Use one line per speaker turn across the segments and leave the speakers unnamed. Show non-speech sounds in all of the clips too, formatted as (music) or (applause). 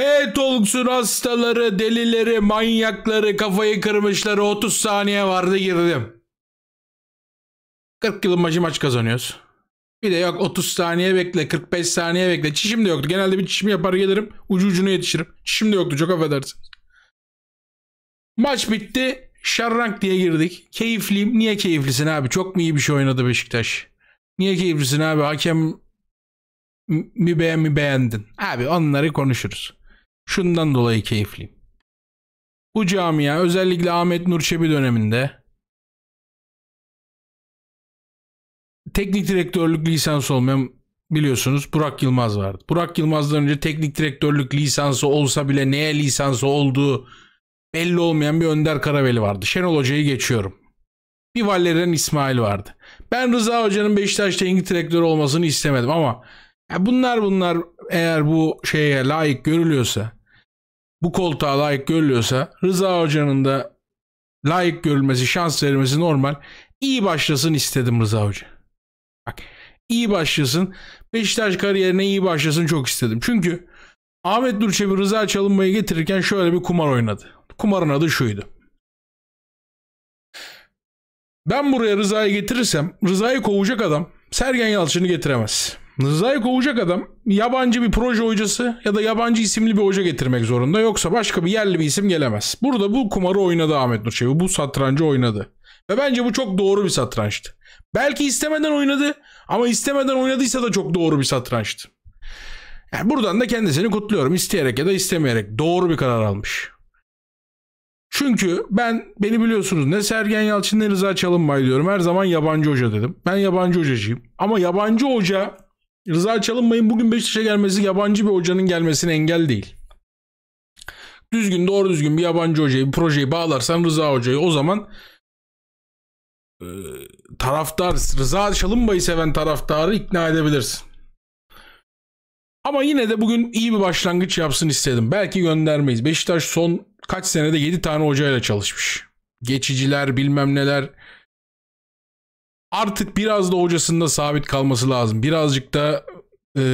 Hey Tolgsun hastaları, delileri, manyakları, kafayı kırmışları 30 saniye vardı girdim. 40 yılın başı maç kazanıyoruz. Bir de yok 30 saniye bekle, 45 saniye bekle. Çişim de yoktu. Genelde bir çişimi yapar gelirim. Ucu ucuna yetişirim. Çişim de yoktu çok affedersiniz. Maç bitti. Şarrank diye girdik. Keyifliyim. Niye keyiflisin abi? Çok mu iyi bir şey oynadı Beşiktaş? Niye keyiflisin abi? Hakem mi beğen mi beğendin? Abi onları konuşuruz şundan dolayı keyifliyim. Bu camia özellikle Ahmet Nur Çebi döneminde teknik direktörlük lisansı olmayan biliyorsunuz Burak Yılmaz vardı. Burak Yılmaz'dan önce teknik direktörlük lisansı olsa bile neye lisansı olduğu belli olmayan bir Önder Karaveli vardı. Şenol Hoca'yı geçiyorum. Bir Valerian İsmail vardı. Ben Rıza Hoca'nın Beşiktaş teknik direktörü olmasını istemedim ama bunlar bunlar eğer bu şeye layık görülüyorsa bu koltuğa layık görülüyorsa Rıza Hoca'nın da layık görülmesi, şans verilmesi normal. İyi başlasın istedim Rıza Hoca. Bak iyi başlasın. Beşiktaş kariyerine iyi başlasın çok istedim. Çünkü Ahmet Durçevi Rıza Çalınmayı getirirken şöyle bir kumar oynadı. Kumarın adı şuydu. Ben buraya Rıza'yı getirirsem Rıza'yı kovacak adam Sergen Yalçın'ı getiremez. Zay kovacak adam yabancı bir proje hocası ya da yabancı isimli bir hoca getirmek zorunda. Yoksa başka bir yerli bir isim gelemez. Burada bu kumarı oynadı Ahmet Nur Çebi. Bu satrancı oynadı. Ve bence bu çok doğru bir satrançtı. Belki istemeden oynadı ama istemeden oynadıysa da çok doğru bir satrançtı. Yani buradan da kendisini kutluyorum. isteyerek ya da istemeyerek doğru bir karar almış. Çünkü ben beni biliyorsunuz ne Sergen Yalçın ne Rıza Çalınbay diyorum. Her zaman yabancı hoca dedim. Ben yabancı hocacıyım. Ama yabancı hoca Rıza Çalınmay'ın bugün Beşiktaş'a gelmesi yabancı bir hocanın gelmesine engel değil. Düzgün doğru düzgün bir yabancı hocayı bir projeyi bağlarsan Rıza hocayı o zaman e, taraftar Rıza Çalınbay'ı seven taraftarı ikna edebilirsin. Ama yine de bugün iyi bir başlangıç yapsın istedim. Belki göndermeyiz. Beşiktaş son kaç senede 7 tane hocayla çalışmış. Geçiciler bilmem neler artık biraz da hocasında sabit kalması lazım. Birazcık da e,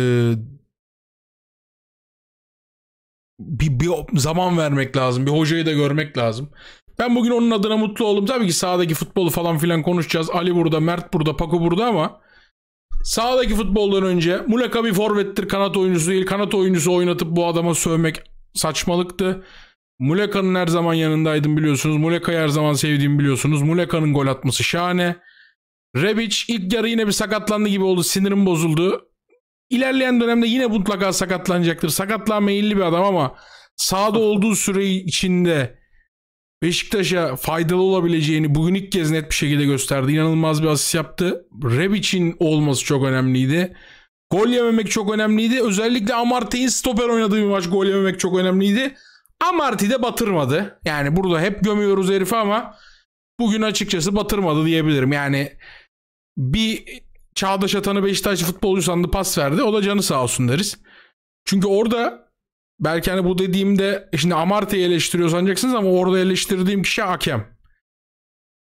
bir, bir zaman vermek lazım. Bir hocayı da görmek lazım. Ben bugün onun adına mutlu oldum. Tabii ki sahadaki futbolu falan filan konuşacağız. Ali burada, Mert burada, Paku burada ama sahadaki futboldan önce Muleka bir forvettir, kanat oyuncusu değil. Kanat oyuncusu oynatıp bu adama sövmek saçmalıktı. Muleka'nın her zaman yanındaydım biliyorsunuz. Muleka'yı her zaman sevdiğimi biliyorsunuz. Muleka'nın gol atması şahane. Rebic ilk yarı yine bir sakatlandı gibi oldu. Sinirim bozuldu. İlerleyen dönemde yine mutlaka sakatlanacaktır. Sakatlığa meyilli bir adam ama sağda olduğu süre içinde Beşiktaş'a faydalı olabileceğini bugün ilk kez net bir şekilde gösterdi. İnanılmaz bir asist yaptı. Rebic'in olması çok önemliydi. Gol yememek çok önemliydi. Özellikle Amartey'in stoper oynadığı bir maç gol yememek çok önemliydi. Amarty de batırmadı. Yani burada hep gömüyoruz herifi ama bugün açıkçası batırmadı diyebilirim. Yani bir Çağdaş Atanı Beşiktaş futbolcu sandı pas verdi. O da canı sağ olsun deriz. Çünkü orada belki hani bu dediğimde e şimdi Amarte'yi eleştiriyor sanacaksınız ama orada eleştirdiğim kişi hakem.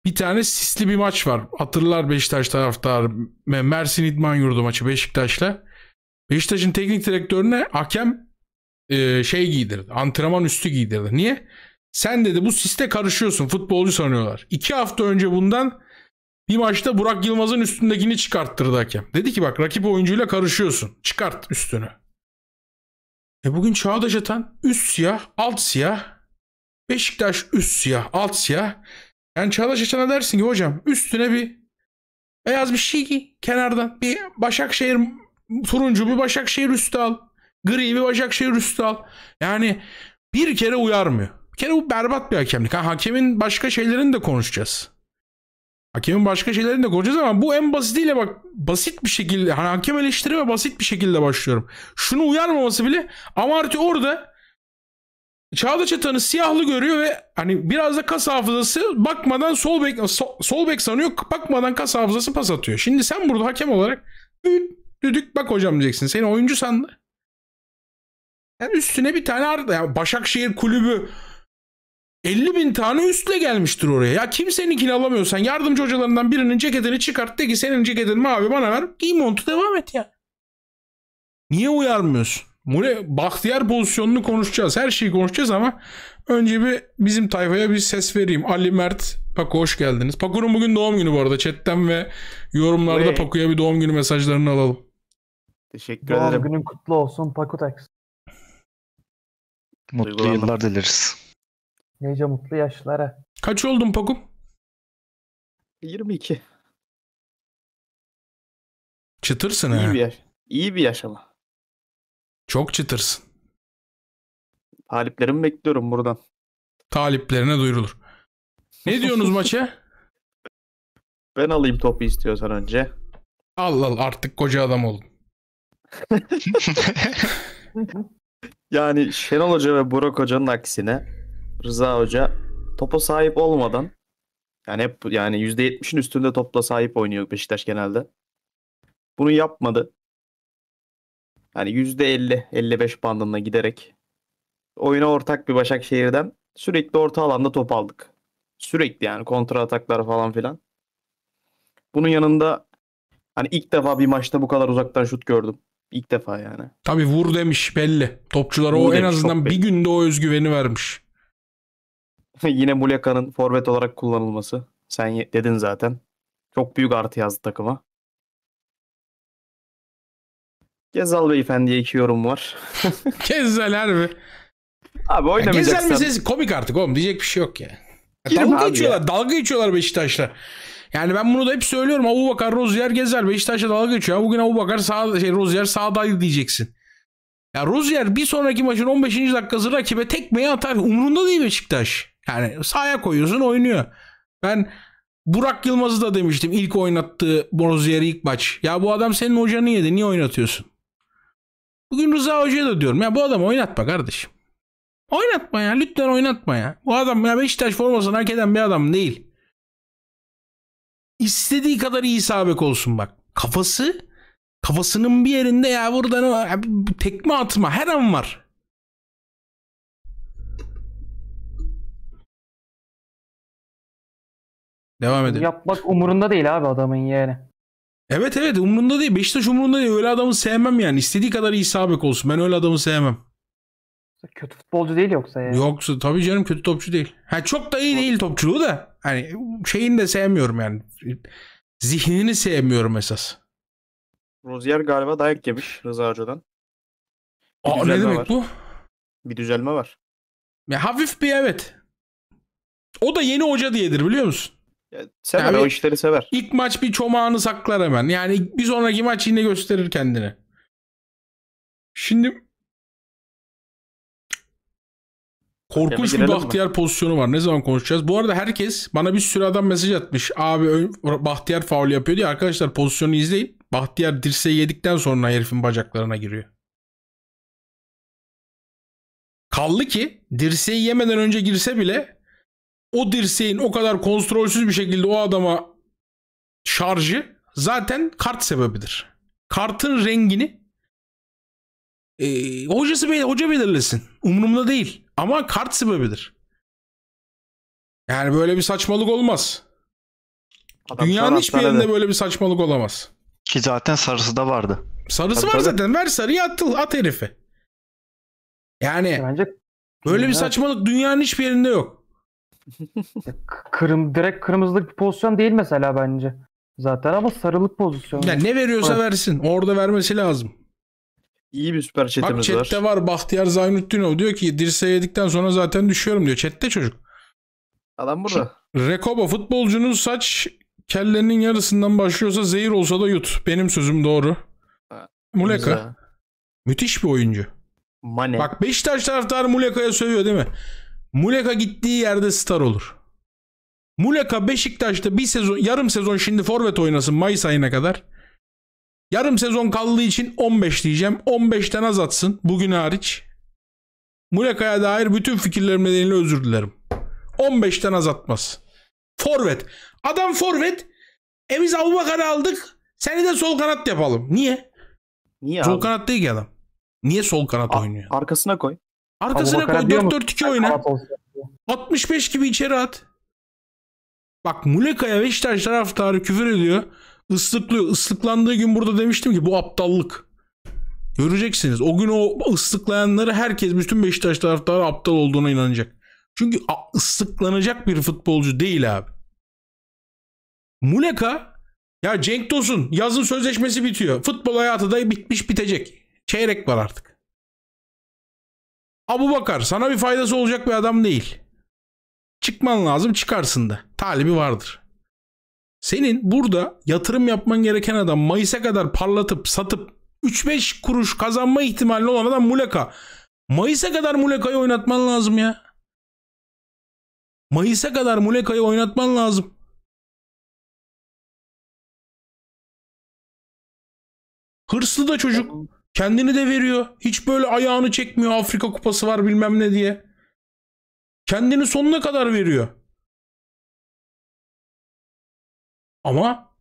Bir tane sisli bir maç var. Hatırlar Beşiktaş taraftar Mersin İdman Yurdu maçı Beşiktaş'la. Beşiktaş'ın teknik direktörüne hakem e, şey giydirdi. Antrenman üstü giydirdi. Niye? Sen dedi bu siste karışıyorsun. Futbolcu sanıyorlar. İki hafta önce bundan bir maçta Burak Yılmaz'ın üstündekini çıkarttırdı hakem. Dedi ki bak rakip oyuncuyla karışıyorsun. Çıkart üstünü. E bugün Çağdaş Atan üst siyah, alt siyah. Beşiktaş üst siyah, alt siyah. Yani Çağdaş Atan'a dersin ki hocam üstüne bir beyaz bir şey giy kenardan. Bir Başakşehir turuncu bir Başakşehir üstü al. Gri bir Başakşehir üstü al. Yani bir kere uyarmıyor. Bir kere bu berbat bir hakemlik. Ha, hakemin başka şeylerini de konuşacağız. Hakemin başka şeylerini de konuşacağız ama bu en basitiyle bak basit bir şekilde hani hakem eleştirime basit bir şekilde başlıyorum. Şunu uyarmaması bile Amartya orada Çağdaş Atan'ı siyahlı görüyor ve hani biraz da kas hafızası bakmadan sol bek, sol bek sanıyor bakmadan kas hafızası pas atıyor. Şimdi sen burada hakem olarak düdük bak hocam diyeceksin. Seni oyuncu sandı. Yani üstüne bir tane Arda. Yani Başakşehir kulübü 50 bin tane üstle gelmiştir oraya. Ya kimseninkini alamıyorsan yardımcı hocalarından birinin ceketini çıkart de ki senin ceketin mavi bana ver. Giy montu devam et ya. Niye uyarmıyorsun? Mule Bahtiyar pozisyonunu konuşacağız. Her şeyi konuşacağız ama önce bir bizim tayfaya bir ses vereyim. Ali Mert, Paku hoş geldiniz. Paku'nun bugün doğum günü bu arada. Chatten ve yorumlarda Paku'ya bir doğum günü mesajlarını alalım. Teşekkür doğum ederim. Doğum
günün kutlu olsun Paku Tex.
Mutlu yıllar
dileriz. Nece mutlu yaşlara. Kaç oldun Pakum? 22. Çıtırsın iyi ha. Bir yaş. İyi bir yaş ama. Çok çıtırsın. Taliplerimi bekliyorum
buradan. Taliplerine duyurulur. Ne diyorsunuz maça? (laughs)
Ben alayım topu
istiyorsan önce.
Al al artık koca adam oldun. (laughs)
yani Şenol Hoca ve Burak Hoca'nın aksine Rıza Hoca topa sahip olmadan yani hep yani %70'in üstünde topla sahip oynuyor Beşiktaş genelde. Bunu yapmadı. Yani %50-55 bandında giderek oyuna ortak bir Başakşehir'den sürekli orta alanda top aldık. Sürekli yani kontra ataklar falan filan. Bunun yanında hani ilk defa bir maçta bu kadar uzaktan şut gördüm. İlk defa yani.
Tabii vur demiş belli. Topçulara vur o demiş, en azından bir belli. günde o özgüveni
vermiş. (laughs) Yine Muleka'nın forvet olarak kullanılması. Sen dedin zaten. Çok büyük artı yazdı takıma. Gezal Beyefendi'ye iki yorum var. (laughs)
Gezzal harbi. Abi oynamayacaksan. Gezzal meselesi komik artık oğlum. Diyecek bir şey yok ya. ya
Girin dalga abi geçiyorlar.
Ya. Dalga geçiyorlar Beşiktaş'la. Yani ben bunu da hep söylüyorum. Abu Bakar, Rozier, Gezzal Beşiktaş'la dalga geçiyor. Ya bugün Abu Bakar sağ, şey, Rozier sağdaydı diyeceksin. Ya Rozier bir sonraki maçın 15. dakikası rakibe tekmeyi atar. Umrunda değil Beşiktaş. Yani sahaya koyuyorsun oynuyor. Ben Burak Yılmaz'ı da demiştim ilk oynattığı Borussia'yı ilk maç. Ya bu adam senin hocanı yedi niye oynatıyorsun? Bugün Rıza Hoca'ya da diyorum ya bu adamı oynatma kardeşim. Oynatma ya lütfen oynatma ya. Bu adam ya Beşiktaş formasını hak eden bir adam değil. İstediği kadar iyi sabek olsun bak. Kafası kafasının bir yerinde ya buradan tekme atma her an var.
Devam edelim. Yapmak
umurunda değil abi adamın yani.
Evet evet umurunda değil. Beşiktaş umurunda değil. Öyle adamı sevmem yani. İstediği kadar iyi sabek olsun. Ben öyle adamı sevmem. Kötü futbolcu değil yoksa yani. Yoksa tabii canım kötü topçu değil. Ha çok da iyi değil topçuluğu da. Hani şeyini de sevmiyorum yani. Zihnini sevmiyorum esas.
Rozier galiba dayak yemiş
Rıza Hoca'dan. Aa, ne demek var. bu? Bir düzelme var. Ya hafif bir evet. O da yeni hoca diyedir biliyor musun? sever yani, o işleri sever. İlk maç bir çomağını saklar hemen. Yani bir sonraki maç yine gösterir kendini.
Şimdi Korkunç bir Bahtiyar
mi? pozisyonu var. Ne zaman konuşacağız? Bu arada herkes bana bir sürü adam mesaj atmış. Abi Bahtiyar faul yapıyor diye. Arkadaşlar pozisyonu izleyin. Bahtiyar dirseği yedikten sonra herifin bacaklarına giriyor. Kallı ki dirseği yemeden önce girse bile o dirseğin o kadar kontrolsüz bir şekilde o adama şarjı zaten kart sebebidir. Kartın rengini e, hocası be, hoca belirlesin. Umurumda değil. Ama kart sebebidir. Yani böyle bir saçmalık olmaz. Adam Dünyanın hiçbir yerinde de. böyle bir saçmalık olamaz. Ki zaten sarısı da vardı. Sarısı tabii, var tabii. zaten. Ver sarıyı at, at herifi. Yani Bence böyle bir saçmalık dünyanın hiçbir yerinde yok.
E, kırım direkt kırmızılık bir pozisyon değil mesela bence. Zaten ama sarılık pozisyonu. Yani ne veriyorsa evet.
versin. Orada vermesi lazım. İyi bir süper chatimiz Bak, chatte var. Chatte var Bahtiyar Zaynuttinov diyor ki dirseği yedikten sonra zaten düşüyorum diyor. Chatte çocuk. Adam burada. Rekoba futbolcunun saç kellerinin yarısından başlıyorsa zehir olsa da yut. Benim sözüm doğru. Ha, Muleka. Güzel. Müthiş bir oyuncu. Mane. Bak Beşiktaş taraftarı Muleka'ya sövüyor değil mi? Muleka gittiği yerde star olur. Muleka Beşiktaş'ta bir sezon, yarım sezon şimdi forvet oynasın Mayıs ayına kadar. Yarım sezon kaldığı için 15 diyeceğim. 15'ten az atsın bugün hariç. Muleka'ya dair bütün fikirlerim nedeniyle özür dilerim. 15'ten az atmaz. Forvet. Adam forvet. E biz Abubakar'ı aldık. Seni de sol kanat yapalım. Niye? Niye sol abi? kanat değil ki adam. Niye sol kanat A- oynuyor? Arkasına koy. Arkasına koy 4-4-2 oyna. 65 gibi içeri at. Bak Muleka'ya Beşiktaş taraftarı küfür ediyor. Islıklıyor. Islıklandığı gün burada demiştim ki bu aptallık. Göreceksiniz. O gün o ıslıklayanları herkes bütün Beşiktaş taraftarı aptal olduğuna inanacak. Çünkü ıslıklanacak bir futbolcu değil abi. Muleka ya Cenk Tosun yazın sözleşmesi bitiyor. Futbol hayatı da bitmiş bitecek. Çeyrek var artık. Abu Bakar sana bir faydası olacak bir adam değil. Çıkman lazım çıkarsın da. Talibi vardır. Senin burada yatırım yapman gereken adam Mayıs'a kadar parlatıp satıp 3-5 kuruş kazanma ihtimali olan adam Muleka. Mayıs'a kadar Muleka'yı oynatman lazım ya. Mayıs'a kadar Muleka'yı oynatman lazım.
Hırslı da çocuk. Kendini de veriyor. Hiç böyle ayağını çekmiyor Afrika kupası var bilmem ne diye. Kendini sonuna kadar veriyor.
Ama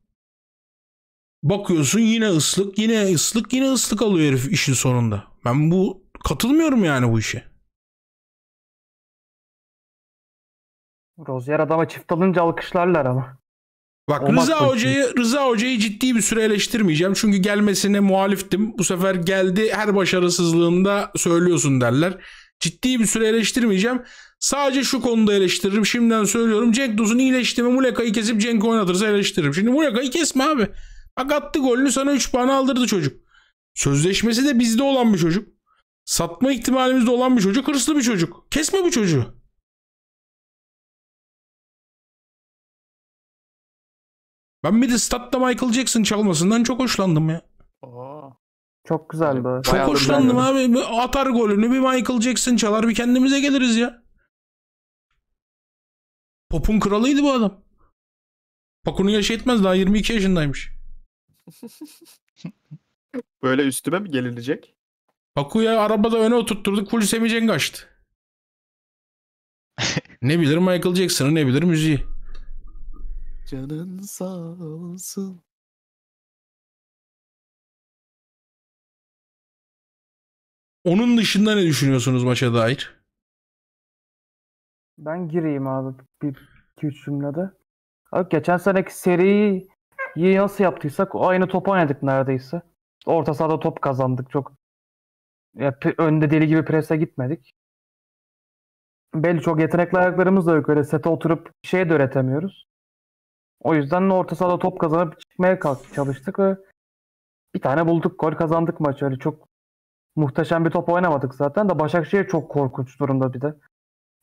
bakıyorsun yine ıslık, yine ıslık, yine ıslık alıyor herif işin sonunda. Ben bu katılmıyorum yani bu işe.
Rozier adama çift alınca alkışlarlar ama. Bak Olmaz Rıza politik. Hoca'yı
Rıza Hoca'yı ciddi bir süre eleştirmeyeceğim. Çünkü gelmesine muhaliftim. Bu sefer geldi her başarısızlığında söylüyorsun derler. Ciddi bir süre eleştirmeyeceğim. Sadece şu konuda eleştiririm. Şimdiden söylüyorum. Cenk Tosun iyileşti mi Muleka'yı kesip Cenk oynatırsa eleştiririm. Şimdi Muleka'yı kesme abi. Bak attı golünü sana 3 puan aldırdı çocuk. Sözleşmesi de bizde olan bir çocuk. Satma ihtimalimizde olan bir çocuk. Hırslı bir çocuk. Kesme bu çocuğu. Ben bir de statta Michael Jackson çalmasından çok hoşlandım ya. Oo.
Çok
güzel be. Çok Bayağı hoşlandım abi.
Bir atar golünü bir Michael Jackson çalar bir kendimize geliriz ya. Pop'un kralıydı bu adam. Pakun'u yaş etmez daha 22 yaşındaymış.
(laughs)
Böyle üstüme mi gelinecek? Paku'ya arabada öne oturtturduk full Semih kaçtı. (laughs) ne bilir Michael Jackson'ı ne bilir müziği. Canın
sağ olsun. Onun dışında ne düşünüyorsunuz maça dair?
Ben gireyim abi bir iki üç cümlede.
Abi geçen seneki
seriyi nasıl yaptıysak aynı top oynadık neredeyse. Orta sahada top kazandık çok. Ya, önde deli gibi prese gitmedik. Belli çok yetenekli ayaklarımız da yok. Öyle sete oturup şeye de üretemiyoruz. O yüzden orta sahada top kazanıp çıkmaya kalk çalıştık bir tane bulduk. Gol kazandık maçı. Öyle çok muhteşem bir top oynamadık zaten de Başakşehir çok korkunç durumda bir de.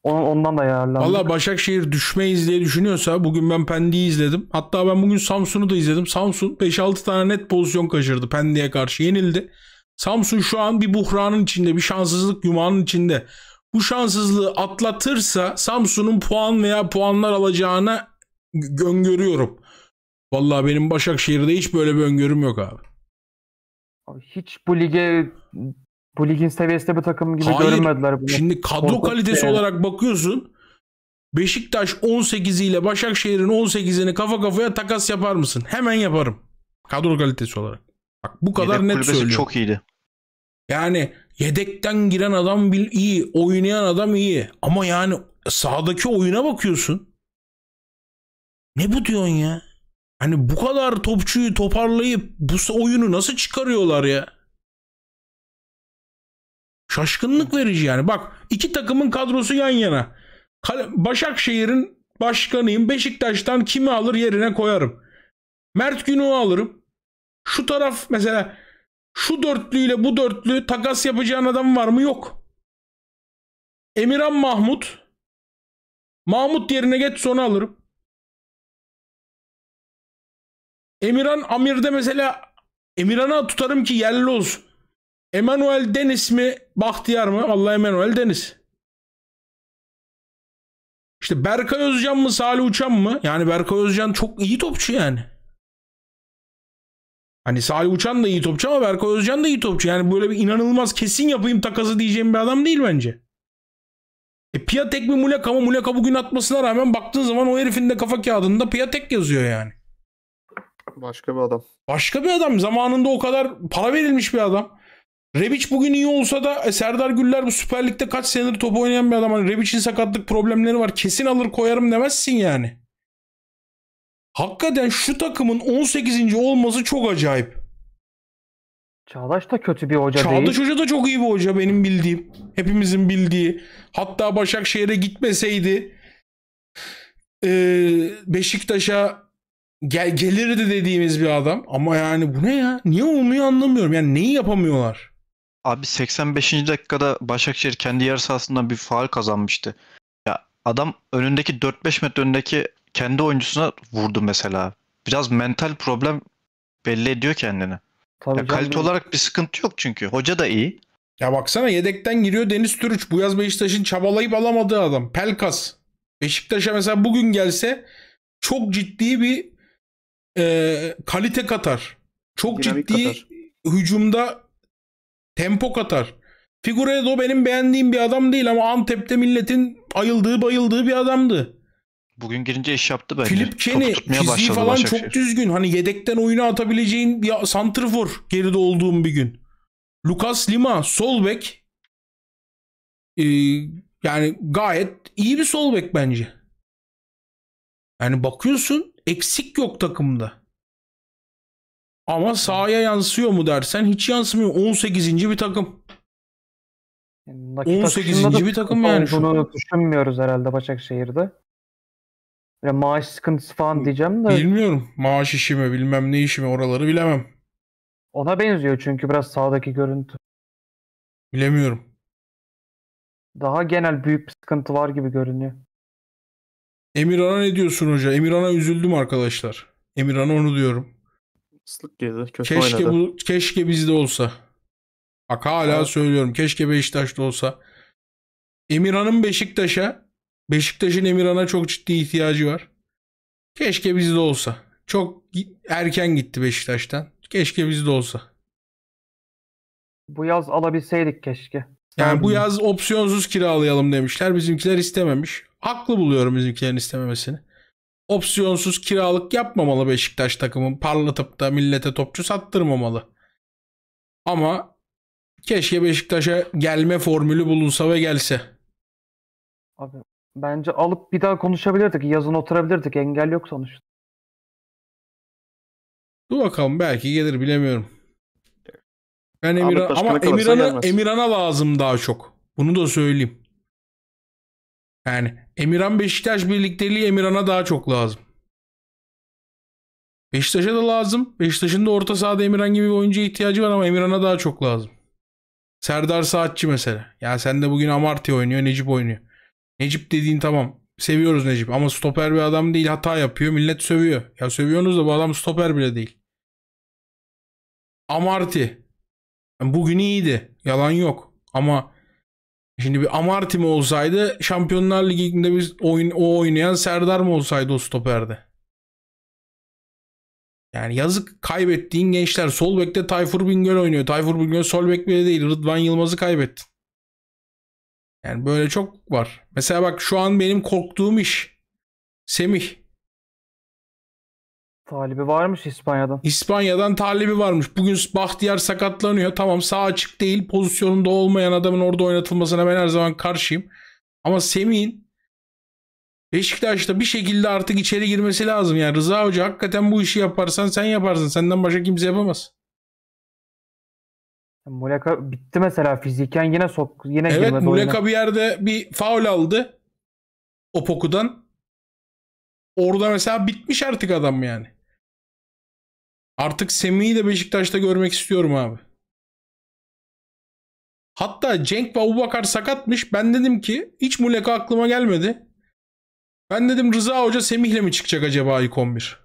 Ondan da yararlandık. Valla
Başakşehir düşmeyiz diye düşünüyorsa bugün ben Pendik'i izledim. Hatta ben bugün Samsun'u da izledim. Samsun 5-6 tane net pozisyon kaçırdı Pendik'e karşı yenildi. Samsun şu an bir buhranın içinde, bir şanssızlık yumağının içinde. Bu şanssızlığı atlatırsa Samsun'un puan veya puanlar alacağına öngörüyorum. Vallahi benim Başakşehir'de hiç böyle bir öngörüm yok abi. Hiç bu
lige bu ligin seviyesinde bir takım gibi Hayır, görünmediler.
Bunu. Şimdi kadro Korkut kalitesi yani. olarak bakıyorsun. Beşiktaş 18 ile Başakşehir'in 18'ini kafa kafaya takas yapar mısın? Hemen yaparım. Kadro kalitesi olarak. Bak bu kadar Yedek net söylüyorum. çok iyiydi. Yani yedekten giren adam iyi, oynayan adam iyi. Ama yani sahadaki oyuna bakıyorsun. Ne bu diyorsun ya? Hani bu kadar topçuyu toparlayıp bu oyunu nasıl çıkarıyorlar ya? Şaşkınlık verici yani. Bak iki takımın kadrosu yan yana. Başakşehir'in başkanıyım. Beşiktaş'tan kimi alır yerine koyarım. Mert Günok'u alırım. Şu taraf mesela şu dörtlüyle bu dörtlü takas yapacağın adam var mı? Yok. Emirhan Mahmut.
Mahmut yerine geç sonra alırım.
Emirhan Amir'de mesela Emirhan'a tutarım ki yerli olsun. Emanuel Deniz mi Bahtiyar mı? Allah Emanuel Deniz. İşte Berkay Özcan mı Salih Uçan mı? Yani Berkay Özcan çok iyi topçu yani. Hani Salih Uçan da iyi topçu ama Berkay Özcan da iyi topçu. Yani böyle bir inanılmaz kesin yapayım takası diyeceğim bir adam değil bence. E Piatek mi Muleka mı? Muleka bugün atmasına rağmen baktığın zaman o herifin de kafa kağıdında Piatek yazıyor yani. Başka bir adam. Başka bir adam. Zamanında o kadar para verilmiş bir adam. Rebic bugün iyi olsa da e, Serdar Güller bu Süper Lig'de kaç senedir top oynayan bir adam. Hani Rebic'in sakatlık problemleri var. Kesin alır koyarım demezsin yani. Hakikaten şu takımın 18. olması çok acayip.
Çağdaş da kötü bir hoca Çağdaş değil. Çağdaş
Hoca da çok iyi bir hoca benim bildiğim. Hepimizin bildiği. Hatta Başakşehir'e gitmeseydi e, Beşiktaş'a gel gelirdi dediğimiz bir adam ama yani bu ne ya? Niye olmuyor anlamıyorum. Yani neyi yapamıyorlar?
Abi 85. dakikada Başakşehir kendi yarı sahasından bir faal kazanmıştı. Ya adam önündeki 4-5 metre önündeki kendi oyuncusuna vurdu mesela. Biraz mental problem belli ediyor kendini. Tabii ya kalite olarak bir sıkıntı yok çünkü.
Hoca da iyi. Ya baksana yedekten giriyor Deniz Türüç. Bu yaz Beşiktaş'ın çabalayıp alamadığı adam. Pelkas. Beşiktaş'a mesela bugün gelse çok ciddi bir e, kalite katar. Çok Dinamik ciddi katar. hücumda tempo katar. Figueredo benim beğendiğim bir adam değil ama Antep'te milletin ayıldığı bayıldığı bir adamdı.
Bugün girince iş yaptı bence. Filip Kenny fiziği falan çok şey.
düzgün. Hani yedekten oyunu atabileceğin bir santrfor geride olduğum bir gün. Lucas Lima sol bek. Ee, yani gayet iyi bir sol bek bence. Yani bakıyorsun eksik yok takımda. Ama sahaya yansıyor mu dersen hiç yansımıyor. 18. bir takım. Yani 18. bir takım yani şu. Bunu düşünmüyoruz
herhalde Başakşehir'de. Ya maaş sıkıntısı falan diyeceğim de. Bilmiyorum. Maaş işi mi bilmem ne işi mi oraları bilemem. Ona benziyor çünkü biraz sağdaki görüntü. Bilemiyorum. Daha genel büyük bir sıkıntı var
gibi görünüyor. Emirhan'a ne diyorsun hoca? Emirhan'a üzüldüm arkadaşlar. Emirhan'a onu diyorum. Islık girdi. Kötü keşke oynadı. bu keşke bizde olsa. Bak hala evet. söylüyorum. Keşke Beşiktaş'ta olsa. Emirhan'ın Beşiktaş'a, Beşiktaş'ın Emirhan'a çok ciddi ihtiyacı var. Keşke bizde olsa. Çok erken gitti Beşiktaş'tan. Keşke bizde olsa.
Bu yaz alabilseydik keşke. Yani bu
yaz opsiyonsuz kiralayalım demişler. Bizimkiler istememiş. Haklı buluyorum bizimkilerin istememesini. Opsiyonsuz kiralık yapmamalı Beşiktaş takımın. Parlatıp da millete topçu sattırmamalı. Ama keşke Beşiktaş'a gelme formülü bulunsa ve gelse. Abi
bence alıp bir daha konuşabilirdik. Yazın oturabilirdik. Engel yok sonuçta.
Dur bakalım belki gelir bilemiyorum. Ben Emira ama Emirhan'a Emirhan'a lazım daha çok. Bunu da söyleyeyim. Yani Emirhan Beşiktaş birlikteliği Emirhan'a daha çok lazım. Beşiktaş'a da lazım. Beşiktaş'ın da orta sahada Emirhan gibi bir oyuncuya ihtiyacı var ama Emirhan'a daha çok lazım. Serdar Saatçi mesela. Ya sen de bugün Amartya oynuyor, Necip oynuyor. Necip dediğin tamam. Seviyoruz Necip ama stoper bir adam değil. Hata yapıyor. Millet sövüyor. Ya sövüyorsunuz da bu adam stoper bile değil. Amartya bugün iyiydi. Yalan yok. Ama şimdi bir Amarty mi olsaydı Şampiyonlar Ligi'nde biz oyun, o oynayan Serdar mı olsaydı o stoperde? Yani yazık kaybettiğin gençler. Sol bekte Tayfur Bingöl oynuyor. Tayfur Bingöl sol bek bile değil. Rıdvan Yılmaz'ı kaybettin. Yani böyle çok var. Mesela bak şu an benim korktuğum iş. Semih. Talibi varmış İspanya'dan. İspanya'dan talibi varmış. Bugün Bahtiyar sakatlanıyor. Tamam sağ açık değil. Pozisyonunda olmayan adamın orada oynatılmasına ben her zaman karşıyım. Ama Semih'in Beşiktaş'ta bir şekilde artık içeri girmesi lazım. Yani Rıza Hoca hakikaten bu işi yaparsan sen yaparsın. Senden başka kimse yapamaz.
Muleka bitti mesela fiziken yine sok yine evet, girmedi Muleka oyuna.
bir yerde bir faul aldı. Opoku'dan. Orada mesela bitmiş artık adam yani. Artık Semih'i de Beşiktaş'ta görmek istiyorum abi. Hatta Cenk ve Abubakar sakatmış. Ben dedim ki hiç Muleka aklıma gelmedi. Ben dedim Rıza Hoca Semih'le mi çıkacak acaba ilk 11?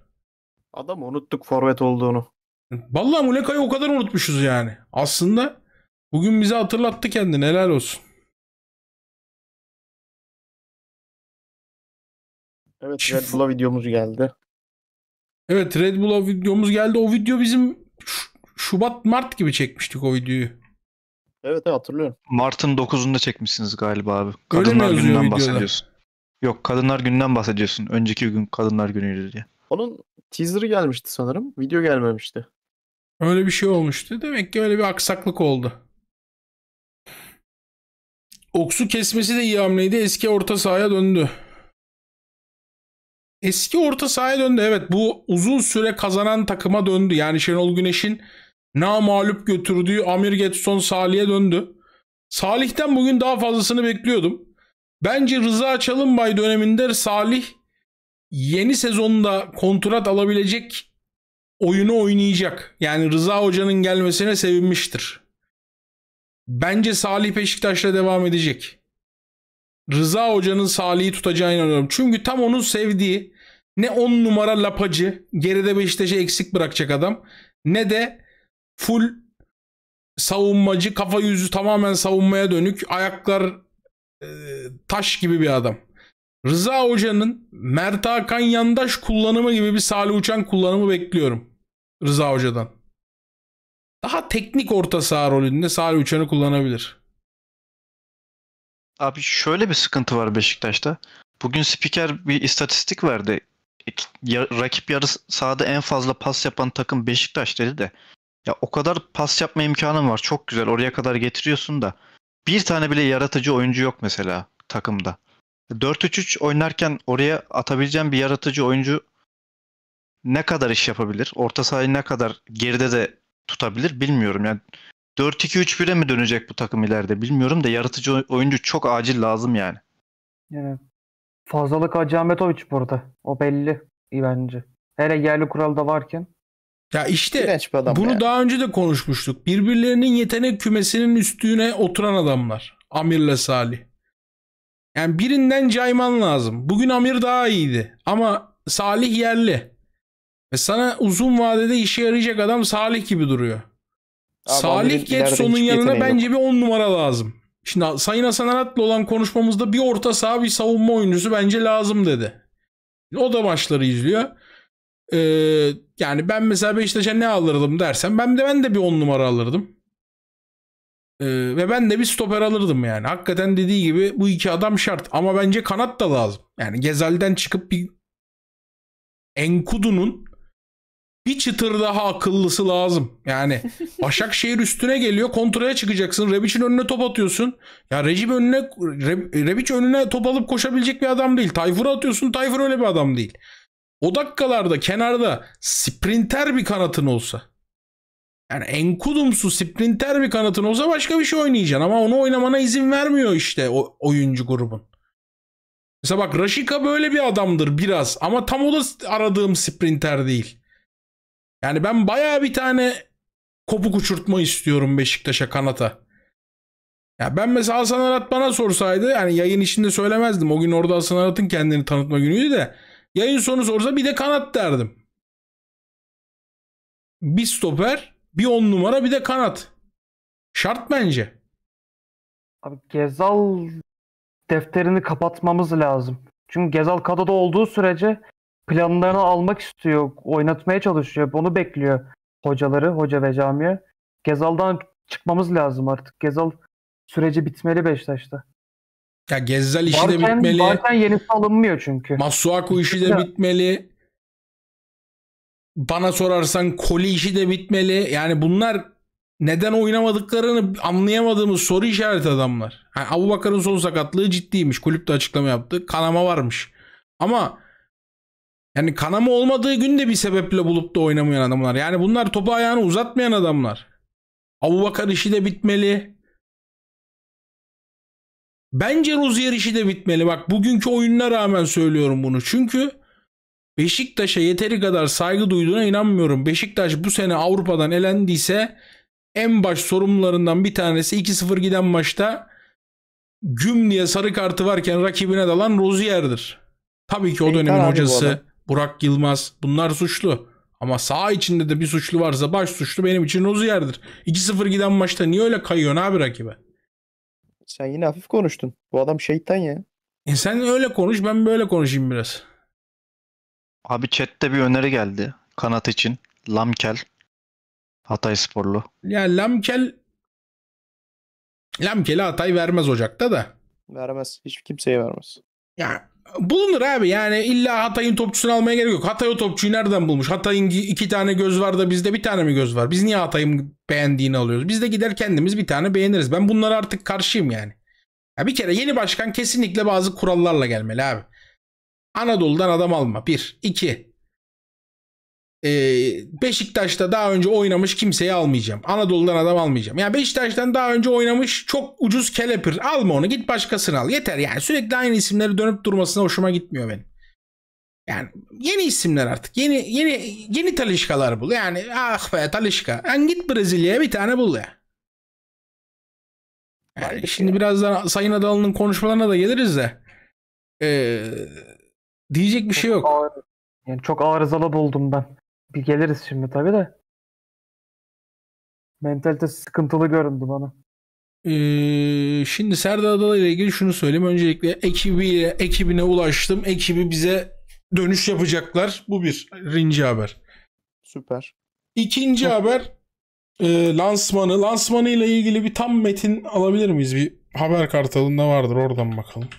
Adam unuttuk forvet olduğunu. Vallahi Muleka'yı o kadar unutmuşuz yani. Aslında bugün bize hatırlattı kendini. Helal olsun. Evet Red Bull'a videomuz geldi. Evet Red Bull'a videomuz geldi. O video bizim Şubat Mart gibi çekmiştik o videoyu.
Evet hatırlıyorum. Mart'ın 9'unda çekmişsiniz galiba abi. Kadınlar Öyle Günü'nden bahsediyorsun. Yok Kadınlar Günü'nden bahsediyorsun. Önceki gün Kadınlar Günü'ydü diye. Onun teaser'ı
gelmişti sanırım. Video gelmemişti. Öyle bir şey olmuştu. Demek ki öyle bir aksaklık oldu. Oksu kesmesi de iyi hamleydi. Eski orta sahaya döndü eski orta sahaya döndü. Evet bu uzun süre kazanan takıma döndü. Yani Şenol Güneş'in na mağlup götürdüğü Amir Getson Salih'e döndü. Salih'ten bugün daha fazlasını bekliyordum. Bence Rıza Çalınbay döneminde Salih yeni sezonda kontrat alabilecek oyunu oynayacak. Yani Rıza Hoca'nın gelmesine sevinmiştir. Bence Salih Beşiktaş'la devam edecek. Rıza Hoca'nın Salih'i tutacağına inanıyorum. Çünkü tam onun sevdiği ne on numara lapacı geride Beşiktaş'ı eksik bırakacak adam ne de full savunmacı kafa yüzü tamamen savunmaya dönük ayaklar e, taş gibi bir adam. Rıza Hoca'nın Mert Hakan yandaş kullanımı gibi bir Salih Uçan kullanımı bekliyorum Rıza Hoca'dan. Daha teknik orta saha rolünde Salih Uçan'ı kullanabilir.
Abi şöyle bir sıkıntı var Beşiktaş'ta. Bugün spiker bir istatistik verdi. Rakip yarı sahada en fazla pas yapan takım Beşiktaş dedi de. Ya o kadar pas yapma imkanın var. Çok güzel. Oraya kadar getiriyorsun da. Bir tane bile yaratıcı oyuncu yok mesela takımda. 4-3-3 oynarken oraya atabileceğim bir yaratıcı oyuncu ne kadar iş yapabilir? Orta sahayı ne kadar geride de tutabilir bilmiyorum. Yani 4-2-3-1'e mi dönecek bu takım ileride bilmiyorum da yaratıcı oyuncu çok acil lazım yani.
Yani
Fazlalık Hacı Ahmetovic burada. O belli bence. Hele yerli kuralda
varken. Ya işte bunu yani. daha önce de konuşmuştuk. Birbirlerinin yetenek kümesinin üstüne oturan adamlar. Amir'le Salih. Yani birinden cayman lazım. Bugün Amir daha iyiydi ama Salih yerli. Ve sana uzun vadede işe yarayacak adam Salih gibi duruyor.
Abi Salih Getson'un yanına bence
yok. bir 10 numara lazım. Şimdi Sayın Hasan Arat'la olan konuşmamızda bir orta saha bir savunma oyuncusu bence lazım dedi. O da maçları izliyor. Ee, yani ben mesela Beşiktaş'a ne alırdım dersen ben de ben de bir 10 numara alırdım. Ee, ve ben de bir stoper alırdım yani. Hakikaten dediği gibi bu iki adam şart. Ama bence kanat da lazım. Yani Gezal'den çıkıp bir Enkudu'nun bir çıtır daha akıllısı lazım. Yani (laughs) Başakşehir üstüne geliyor kontraya çıkacaksın. Rebic'in önüne top atıyorsun. Ya Recep önüne Re, Rebic önüne top alıp koşabilecek bir adam değil. Tayfur'a atıyorsun Tayfur öyle bir adam değil. O dakikalarda kenarda sprinter bir kanatın olsa. Yani enkudumsu sprinter bir kanatın olsa başka bir şey oynayacaksın. Ama onu oynamana izin vermiyor işte o oyuncu grubun. Mesela bak Rashika böyle bir adamdır biraz. Ama tam o da aradığım sprinter değil. Yani ben baya bir tane kopuk uçurtma istiyorum Beşiktaş'a kanata. Ya ben mesela Hasan Arat bana sorsaydı yani yayın içinde söylemezdim. O gün orada Hasan Arat'ın kendini tanıtma günüydü de yayın sonu sorsa bir de kanat derdim. Bir stoper, bir on numara bir de kanat.
Şart bence. Abi Gezal defterini kapatmamız
lazım. Çünkü Gezal kadroda olduğu sürece planlarını almak istiyor, oynatmaya çalışıyor. Onu bekliyor hocaları, hoca ve camiye. Gezal'dan çıkmamız lazım artık. Gezal süreci bitmeli Beşiktaş'ta.
Ya gezal işi Barken, de bitmeli. Barken
yenisi alınmıyor çünkü. Masuaku işi de
bitmeli. Bana sorarsan Koli işi de bitmeli. Yani bunlar neden oynamadıklarını anlayamadığımız soru işareti adamlar. Yani Abu Bakar'ın son sakatlığı ciddiymiş. Kulüpte açıklama yaptı. Kanama varmış. Ama yani kanama olmadığı gün de bir sebeple bulup da oynamayan adamlar. Yani bunlar topu ayağını uzatmayan adamlar. Abubakar işi de bitmeli. Bence Rozier işi de bitmeli. Bak bugünkü oyununa rağmen söylüyorum bunu. Çünkü Beşiktaş'a yeteri kadar saygı duyduğuna inanmıyorum. Beşiktaş bu sene Avrupa'dan elendiyse en baş sorumlularından bir tanesi 2-0 giden maçta güm diye sarı kartı varken rakibine dalan Rozier'dir. Tabii ki o dönemin hocası Burak Yılmaz bunlar suçlu. Ama sağ içinde de bir suçlu varsa baş suçlu benim için Rozier'dir. 2-0 giden maçta niye öyle kayıyorsun abi rakibe?
Sen yine hafif konuştun. Bu adam şeytan ya. E sen öyle konuş ben böyle konuşayım biraz. Abi chatte bir öneri geldi. Kanat için. Lamkel. Hatay sporlu.
Ya Lamkel Lamkel'e Hatay vermez Ocak'ta da. Vermez. Hiç kimseye vermez. Ya Bulunur abi yani illa Hatay'ın topçusunu almaya gerek yok. Hatay o topçuyu nereden bulmuş? Hatay'ın iki tane göz var da bizde bir tane mi göz var? Biz niye Hatay'ın beğendiğini alıyoruz? Biz de gider kendimiz bir tane beğeniriz. Ben bunlara artık karşıyım yani. Ya bir kere yeni başkan kesinlikle bazı kurallarla gelmeli abi. Anadolu'dan adam alma. Bir. iki e, Beşiktaş'ta daha önce oynamış kimseyi almayacağım. Anadolu'dan adam almayacağım. Yani Beşiktaş'tan daha önce oynamış çok ucuz kelepir. Alma onu git başkasını al. Yeter yani sürekli aynı isimleri dönüp durmasına hoşuma gitmiyor benim. Yani yeni isimler artık. Yeni yeni yeni talişkalar bul. Yani ah be talişka. Yani git Brezilya'ya bir tane bul ya. Yani şimdi birazdan Sayın Adalı'nın konuşmalarına da geliriz de. Ee, diyecek bir şey yok. Yani çok arızalı buldum ben.
Bir geliriz şimdi tabii de. Mentalitesi sıkıntılı göründü bana.
Ee, şimdi Serdar Adalı ile ilgili şunu söyleyeyim. Öncelikle ekibiyle, ekibine ulaştım. Ekibi bize dönüş yapacaklar. Bu bir rinci haber. Süper. İkinci Hı. haber e, lansmanı. Lansmanı ile ilgili bir tam metin alabilir miyiz? Bir haber kartalında vardır. Oradan bakalım.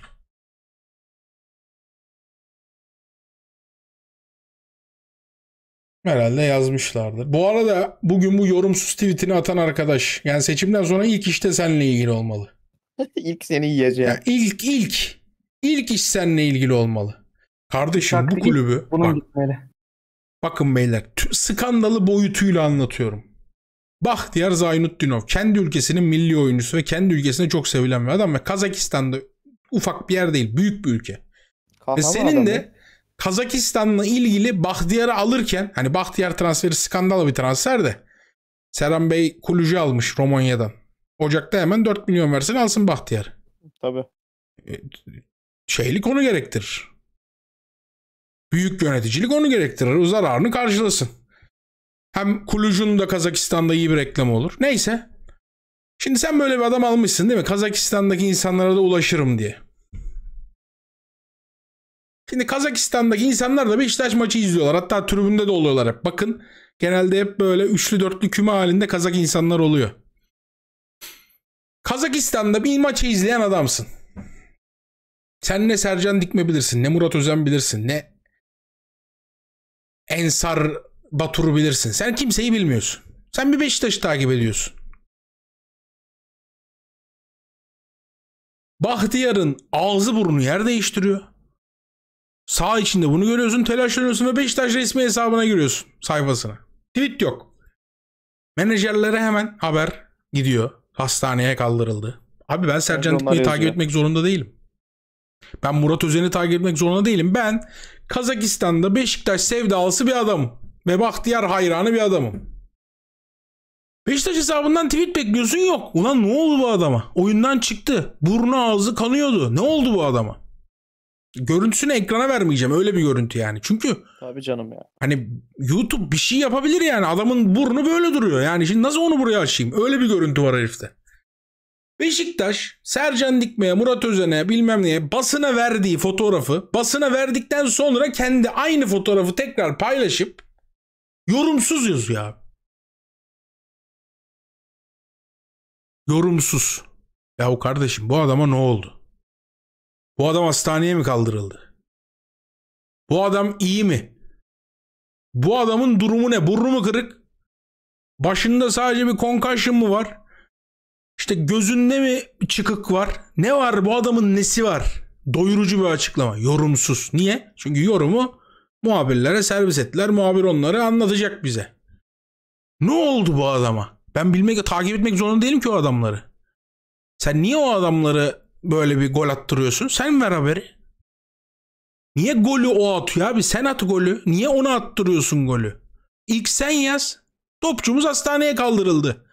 Herhalde yazmışlardır. Bu arada bugün bu yorumsuz tweetini atan arkadaş yani seçimden sonra ilk işte seninle ilgili olmalı. (laughs) İlk seni yiyeceğim. Yani ilk ilk ilk iş seninle ilgili olmalı. Kardeşim Bak, bu kulübü bunun bak, gitmeli. bakın beyler skandalı boyutuyla anlatıyorum. Bahtiyar Zaynutdinov kendi ülkesinin milli oyuncusu ve kendi ülkesinde çok sevilen bir adam ve Kazakistan'da ufak bir yer değil büyük bir ülke. Kahraman ve senin de Kazakistan'la ilgili Bahtiyar'ı alırken hani Bahtiyar transferi skandalı bir transfer de Seram Bey Kulücü almış Romanya'dan. Ocak'ta hemen 4 milyon versin alsın Bahtiyar. Tabii. E, şeylik onu gerektirir. Büyük yöneticilik onu gerektirir. Zararını karşılasın. Hem Kulücü'nün de Kazakistan'da iyi bir reklamı olur. Neyse. Şimdi sen böyle bir adam almışsın değil mi? Kazakistan'daki insanlara da ulaşırım diye. Şimdi Kazakistan'daki insanlar da Beşiktaş maçı izliyorlar. Hatta tribünde de oluyorlar hep. Bakın genelde hep böyle üçlü dörtlü küme halinde Kazak insanlar oluyor. Kazakistan'da bir maçı izleyen adamsın. Sen ne Sercan Dikme bilirsin, ne Murat Özen bilirsin, ne Ensar Batur'u bilirsin. Sen kimseyi bilmiyorsun. Sen bir Beşiktaş'ı takip ediyorsun.
Bahtiyar'ın ağzı burnu yer değiştiriyor.
Sağ içinde bunu görüyorsun, telaşlanıyorsun ve Beşiktaş resmi hesabına giriyorsun sayfasına. Tweet yok. Menajerlere hemen haber gidiyor. Hastaneye kaldırıldı. Abi ben Sercan Dikme'yi takip etmek zorunda değilim. Ben Murat Özen'i takip etmek zorunda değilim. Ben Kazakistan'da Beşiktaş sevdalısı bir adamım. Ve Bahtiyar hayranı bir adamım. Beşiktaş hesabından tweet bekliyorsun yok. Ulan ne oldu bu adama? Oyundan çıktı. Burnu ağzı kanıyordu. Ne oldu bu adama? görüntüsünü ekrana vermeyeceğim. Öyle bir görüntü yani. Çünkü Tabii canım ya. Hani YouTube bir şey yapabilir yani. Adamın burnu böyle duruyor. Yani şimdi nasıl onu buraya açayım? Öyle bir görüntü var herifte. Beşiktaş Sercan Dikme'ye, Murat Özen'e bilmem neye basına verdiği fotoğrafı basına verdikten sonra kendi aynı fotoğrafı tekrar paylaşıp
yorumsuz yazıyor abi. Yorumsuz. Ya o kardeşim bu adama ne oldu? Bu adam hastaneye mi kaldırıldı? Bu adam iyi mi? Bu adamın
durumu ne? Burnu mu kırık? Başında sadece bir concussion mı var? İşte gözünde mi çıkık var? Ne var bu adamın nesi var? Doyurucu bir açıklama. Yorumsuz. Niye? Çünkü yorumu muhabirlere servis ettiler. Muhabir onları anlatacak bize. Ne oldu bu adama? Ben bilmek, takip etmek zorunda değilim ki o adamları. Sen niye o adamları böyle bir gol attırıyorsun? Sen ver haberi. Niye golü o atıyor abi? Sen at golü. Niye ona attırıyorsun golü? İlk sen yaz. Topçumuz hastaneye kaldırıldı.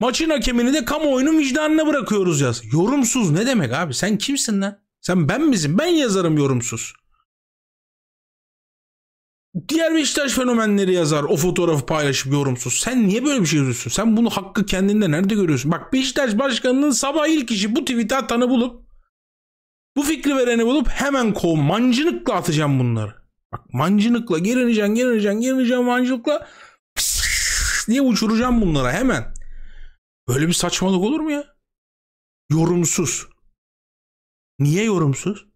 Maçın hakemini de kamuoyunun vicdanına bırakıyoruz yaz. Yorumsuz ne demek abi? Sen kimsin lan? Sen ben misin? Ben yazarım yorumsuz diğer Beşiktaş fenomenleri yazar o fotoğrafı paylaşıp yorumsuz. Sen niye böyle bir şey yazıyorsun? Sen bunu hakkı kendinde nerede görüyorsun? Bak Beşiktaş başkanının sabah ilk işi bu tweet'i atanı bulup bu fikri vereni bulup hemen kov. Mancınıkla atacağım bunları. Bak mancınıkla gerineceğim, gerineceğim, gerineceğim mancınıkla pss, diye uçuracağım bunlara hemen. Böyle bir saçmalık olur mu ya? Yorumsuz. Niye yorumsuz?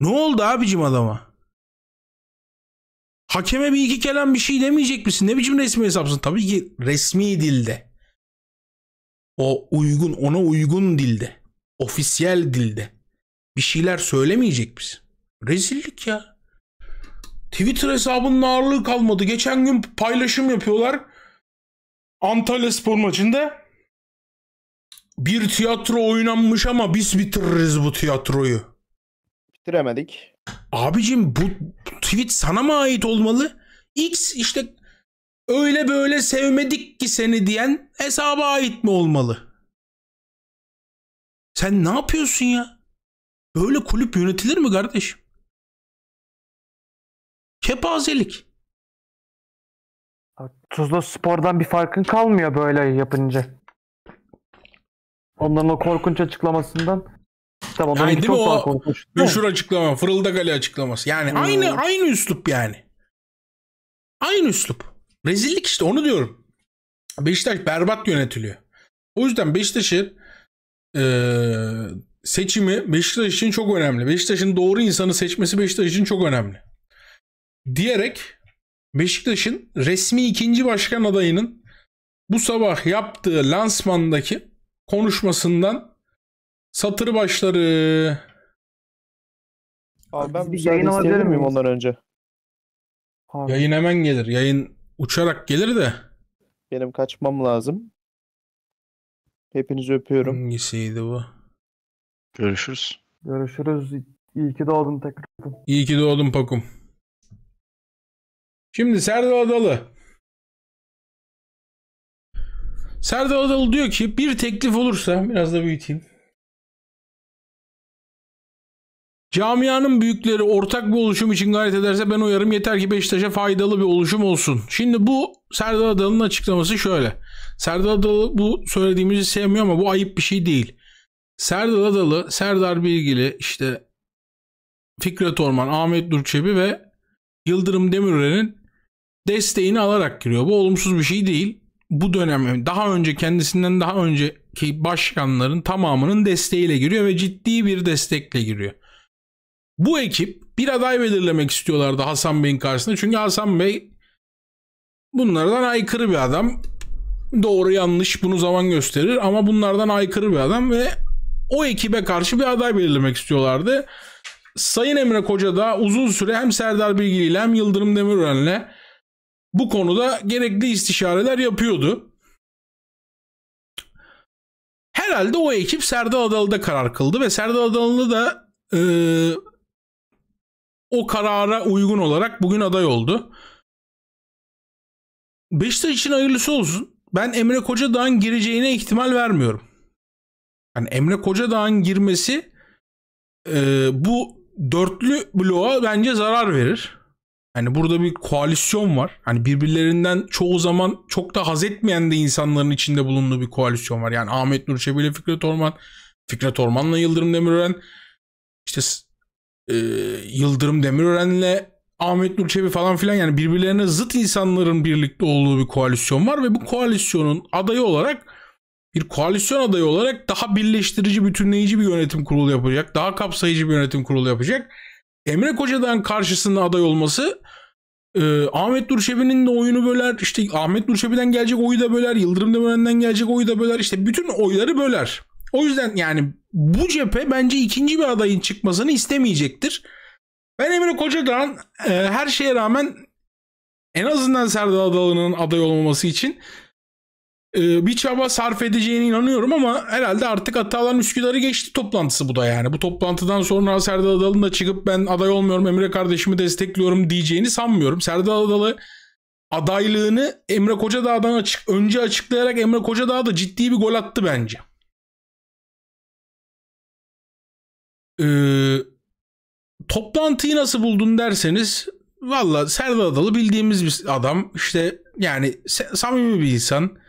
Ne oldu abicim adama?
Hakeme bir iki kelam bir şey demeyecek misin? Ne biçim resmi hesapsın? Tabii ki resmi dilde. O uygun, ona uygun dilde. Ofisiyel dilde. Bir şeyler söylemeyecek misin? Rezillik ya. Twitter hesabının ağırlığı kalmadı. Geçen gün paylaşım yapıyorlar. Antalya spor maçında bir tiyatro oynanmış ama biz bitiririz bu tiyatroyu. Bitiremedik. Abicim bu tweet sana mı ait olmalı? X işte öyle böyle sevmedik ki seni diyen hesaba ait mi olmalı? Sen ne yapıyorsun
ya? Böyle kulüp yönetilir mi kardeşim? Kepazelik. Tuzla Spor'dan bir farkın kalmıyor
böyle yapınca. Onların o korkunç açıklamasından
Tamam, yani değil mi o meşhur açıklama, Fırıldak Ali açıklaması. Yani hmm. aynı aynı üslup yani. Aynı üslup. Rezillik işte onu diyorum. Beşiktaş berbat yönetiliyor. O yüzden Beşiktaş'ın e, seçimi Beşiktaş için çok önemli. Beşiktaş'ın doğru insanı seçmesi Beşiktaş için çok önemli. Diyerek Beşiktaş'ın resmi ikinci başkan adayının bu sabah yaptığı lansmandaki konuşmasından Satır başları.
Abi ben
bir yayın alabilir miyim
ondan önce? Abi. Yayın hemen gelir. Yayın uçarak gelir de. Benim kaçmam lazım. Hepinizi öpüyorum. Hangisiydi bu?
Görüşürüz.
Görüşürüz. İyi ki doğdun tekrar.
İyi ki doğdun Pakum. Şimdi Serdar Adalı.
Serdar Adalı diyor ki bir teklif olursa biraz da büyüteyim. Camianın büyükleri ortak bir oluşum için gayret ederse ben uyarım yeter ki Beşiktaş'a faydalı bir oluşum olsun. Şimdi bu Serdar Adalı'nın açıklaması şöyle. Serdar Adalı bu söylediğimizi sevmiyor ama bu ayıp bir şey değil. Serdar Adalı, Serdar Bilgili, işte Fikret Orman, Ahmet Durçebi ve Yıldırım Demirören'in desteğini alarak giriyor. Bu olumsuz bir şey değil. Bu dönem daha önce kendisinden daha önceki başkanların tamamının desteğiyle giriyor ve ciddi bir destekle giriyor. Bu ekip bir aday belirlemek istiyorlardı Hasan Bey'in karşısında. Çünkü Hasan Bey bunlardan aykırı bir adam. Doğru yanlış bunu zaman gösterir ama bunlardan aykırı bir adam ve o ekibe karşı bir aday belirlemek istiyorlardı. Sayın Emre Koca da uzun süre hem Serdar Bilgili ile hem Yıldırım Demirören'le bu konuda gerekli istişareler yapıyordu. Herhalde o ekip Serdar Adalı'da karar kıldı ve Serdar Adalı da e, o karara uygun olarak bugün aday oldu. Beşiktaş için hayırlısı olsun. Ben Emre Kocadağ'ın gireceğine ihtimal vermiyorum. Yani Emre Kocadağ'ın girmesi e, bu dörtlü bloğa bence zarar verir. Yani burada bir koalisyon var. Hani birbirlerinden çoğu zaman çok da haz etmeyen de insanların içinde bulunduğu bir koalisyon var. Yani Ahmet Nur Çebi ile Fikret Orman, Fikret Orman'la Yıldırım Demirören, işte ee, Yıldırım Demirören'le Ahmet Nurçevi falan filan yani birbirlerine zıt insanların birlikte olduğu bir koalisyon var ve bu koalisyonun adayı olarak bir koalisyon adayı olarak daha birleştirici, bütünleyici bir yönetim kurulu yapacak. Daha kapsayıcı bir yönetim kurulu yapacak. Emre Koca'dan karşısında aday olması e, Ahmet Durçebi'nin de oyunu böler. İşte Ahmet Durçebi'den gelecek oyu da böler. Yıldırım Demirören'den gelecek oyu da böler. İşte bütün oyları böler. O yüzden yani bu cephe bence ikinci bir adayın çıkmasını istemeyecektir. Ben Emre Kocagağ'ın e, her şeye rağmen en azından Serdar Adalı'nın aday olmaması için e, bir çaba sarf edeceğine inanıyorum ama herhalde artık Atalan Üsküdar'ı geçti toplantısı bu da yani. Bu toplantıdan sonra Serdar Adalı'nın da çıkıp ben aday olmuyorum Emre kardeşimi destekliyorum diyeceğini sanmıyorum. Serdar Adalı adaylığını Emre Kocadağ'dan açık önce açıklayarak Emre Kocadağ da ciddi bir gol attı bence. Ee, toplantıyı nasıl buldun derseniz valla Serdar Adalı bildiğimiz bir adam işte yani samimi bir insan.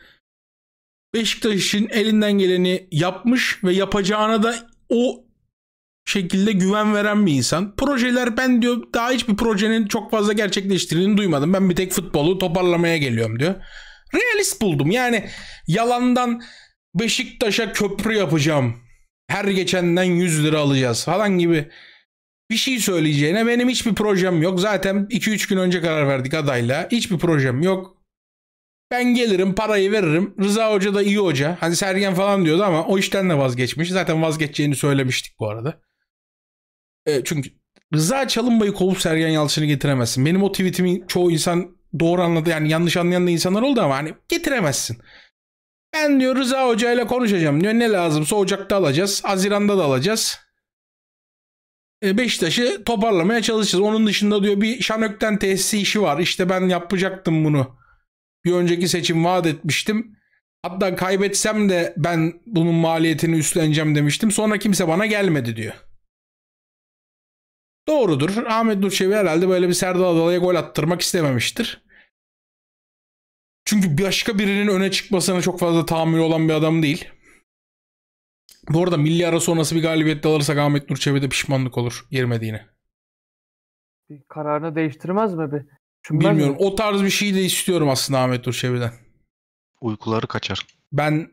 Beşiktaş için elinden geleni yapmış ve yapacağına da o şekilde güven veren bir insan. Projeler ben diyor daha hiçbir projenin çok fazla gerçekleştirildiğini duymadım. Ben bir tek futbolu toparlamaya geliyorum diyor. Realist buldum. Yani yalandan Beşiktaş'a köprü yapacağım her geçenden 100 lira alacağız falan gibi bir şey söyleyeceğine benim hiçbir projem yok. Zaten 2-3 gün önce karar verdik adayla. Hiçbir projem yok. Ben gelirim parayı veririm. Rıza Hoca da iyi hoca. Hani Sergen falan diyordu ama o işten de vazgeçmiş. Zaten vazgeçeceğini söylemiştik bu arada. E, çünkü Rıza Çalınbay'ı kovup Sergen Yalçın'ı getiremezsin. Benim o tweetimi çoğu insan doğru anladı. Yani yanlış anlayan da insanlar oldu ama hani getiremezsin. Ben diyor Rıza Hoca ile konuşacağım diyor. Ne lazımsa Ocak'ta alacağız. Haziran'da da alacağız. E, Beşiktaş'ı toparlamaya çalışacağız. Onun dışında diyor bir Şanök'ten tesisi işi var. İşte ben yapacaktım bunu. Bir önceki seçim vaat etmiştim. Hatta kaybetsem de ben bunun maliyetini üstleneceğim demiştim. Sonra kimse bana gelmedi diyor. Doğrudur. Ahmet Nurçevi herhalde böyle bir Serdar Adalı'ya gol attırmak istememiştir. Çünkü başka birinin öne çıkmasına çok fazla tahammül olan bir adam değil. Bu arada milli ara sonrası bir galibiyette alırsak Ahmet Nur Çebi'de pişmanlık olur yermediğine. Bir kararını değiştirmez mi bir? Çünkü Bilmiyorum. Ben... O tarz bir şey de istiyorum aslında Ahmet Nurçevi'den. Uykuları kaçar. Ben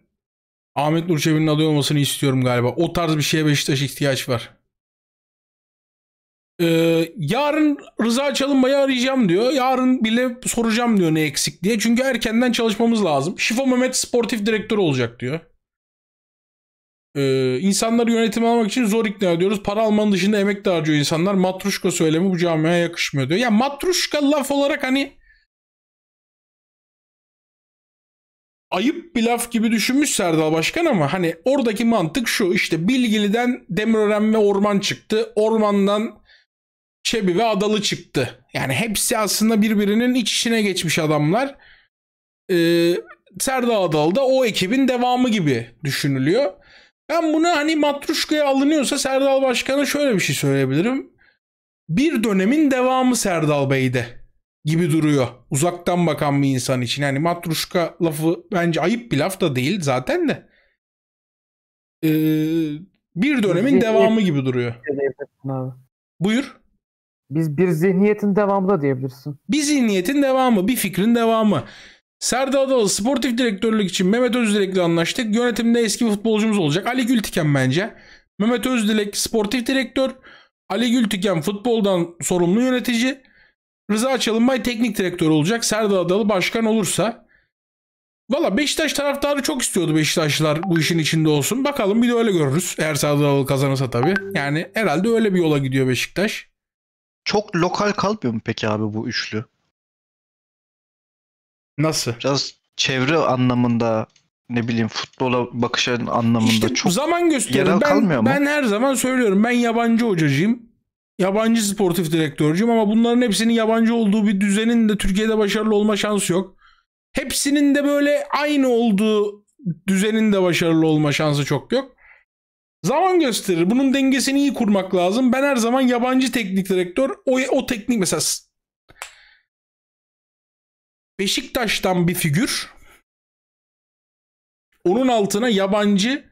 Ahmet Nurçevi'nin Çebi'nin aday olmasını istiyorum galiba. O tarz bir şeye Beşiktaş ihtiyaç var. Ee, yarın Rıza Çalınmayı arayacağım diyor. Yarın bile soracağım diyor ne eksik diye. Çünkü erkenden çalışmamız lazım. Şifo Mehmet sportif direktör olacak diyor. Ee, insanları yönetim almak için zor ikna ediyoruz. Para almanın dışında emek de harcıyor insanlar. Matruşka söylemi bu camiye yakışmıyor diyor. Ya yani matruşka laf olarak hani ayıp bir laf gibi düşünmüş Serdal Başkan ama hani oradaki mantık şu işte Bilgili'den Demirören ve Orman çıktı. Ormandan Çebi ve Adalı çıktı. Yani hepsi aslında birbirinin iç içine geçmiş adamlar. Ee, Serdar Adalı da o ekibin devamı gibi düşünülüyor. Ben bunu hani Matruşka'ya alınıyorsa Serdal Başkan'a şöyle bir şey söyleyebilirim. Bir dönemin devamı Serdal Bey'de gibi duruyor. Uzaktan bakan bir insan için. Yani Matruşka lafı bence ayıp bir laf da değil zaten de. Ee, bir dönemin devamı gibi duruyor. Buyur. Biz bir zihniyetin devamı da diyebilirsin. Bir zihniyetin devamı, bir fikrin devamı. Serdar Adalı sportif direktörlük için Mehmet Özdilek'le anlaştık. Yönetimde eski futbolcumuz olacak. Ali Gültiken bence. Mehmet Özdilek sportif direktör. Ali Gültiken futboldan sorumlu yönetici. Rıza Çalınbay teknik direktör olacak. Serdar Adalı başkan olursa. Valla Beşiktaş taraftarı çok istiyordu Beşiktaşlar bu işin içinde olsun. Bakalım bir de öyle görürüz. Eğer Serdar Adalı kazanırsa tabii. Yani herhalde öyle bir yola gidiyor Beşiktaş. Çok lokal kalmıyor mu peki abi bu
üçlü? Nasıl? Biraz çevre anlamında ne bileyim futbola bakışın anlamında İşte çok zaman yerel Ben, kalmıyor mu? ben
her zaman söylüyorum. Ben yabancı hocacıyım. Yabancı sportif direktörcüyüm ama bunların hepsinin yabancı olduğu bir düzenin de Türkiye'de başarılı olma şansı yok. Hepsinin de böyle aynı olduğu düzenin de başarılı olma şansı çok yok. Zaman gösterir. Bunun dengesini iyi kurmak lazım. Ben her zaman yabancı teknik direktör o, o teknik mesela Beşiktaş'tan bir figür onun altına yabancı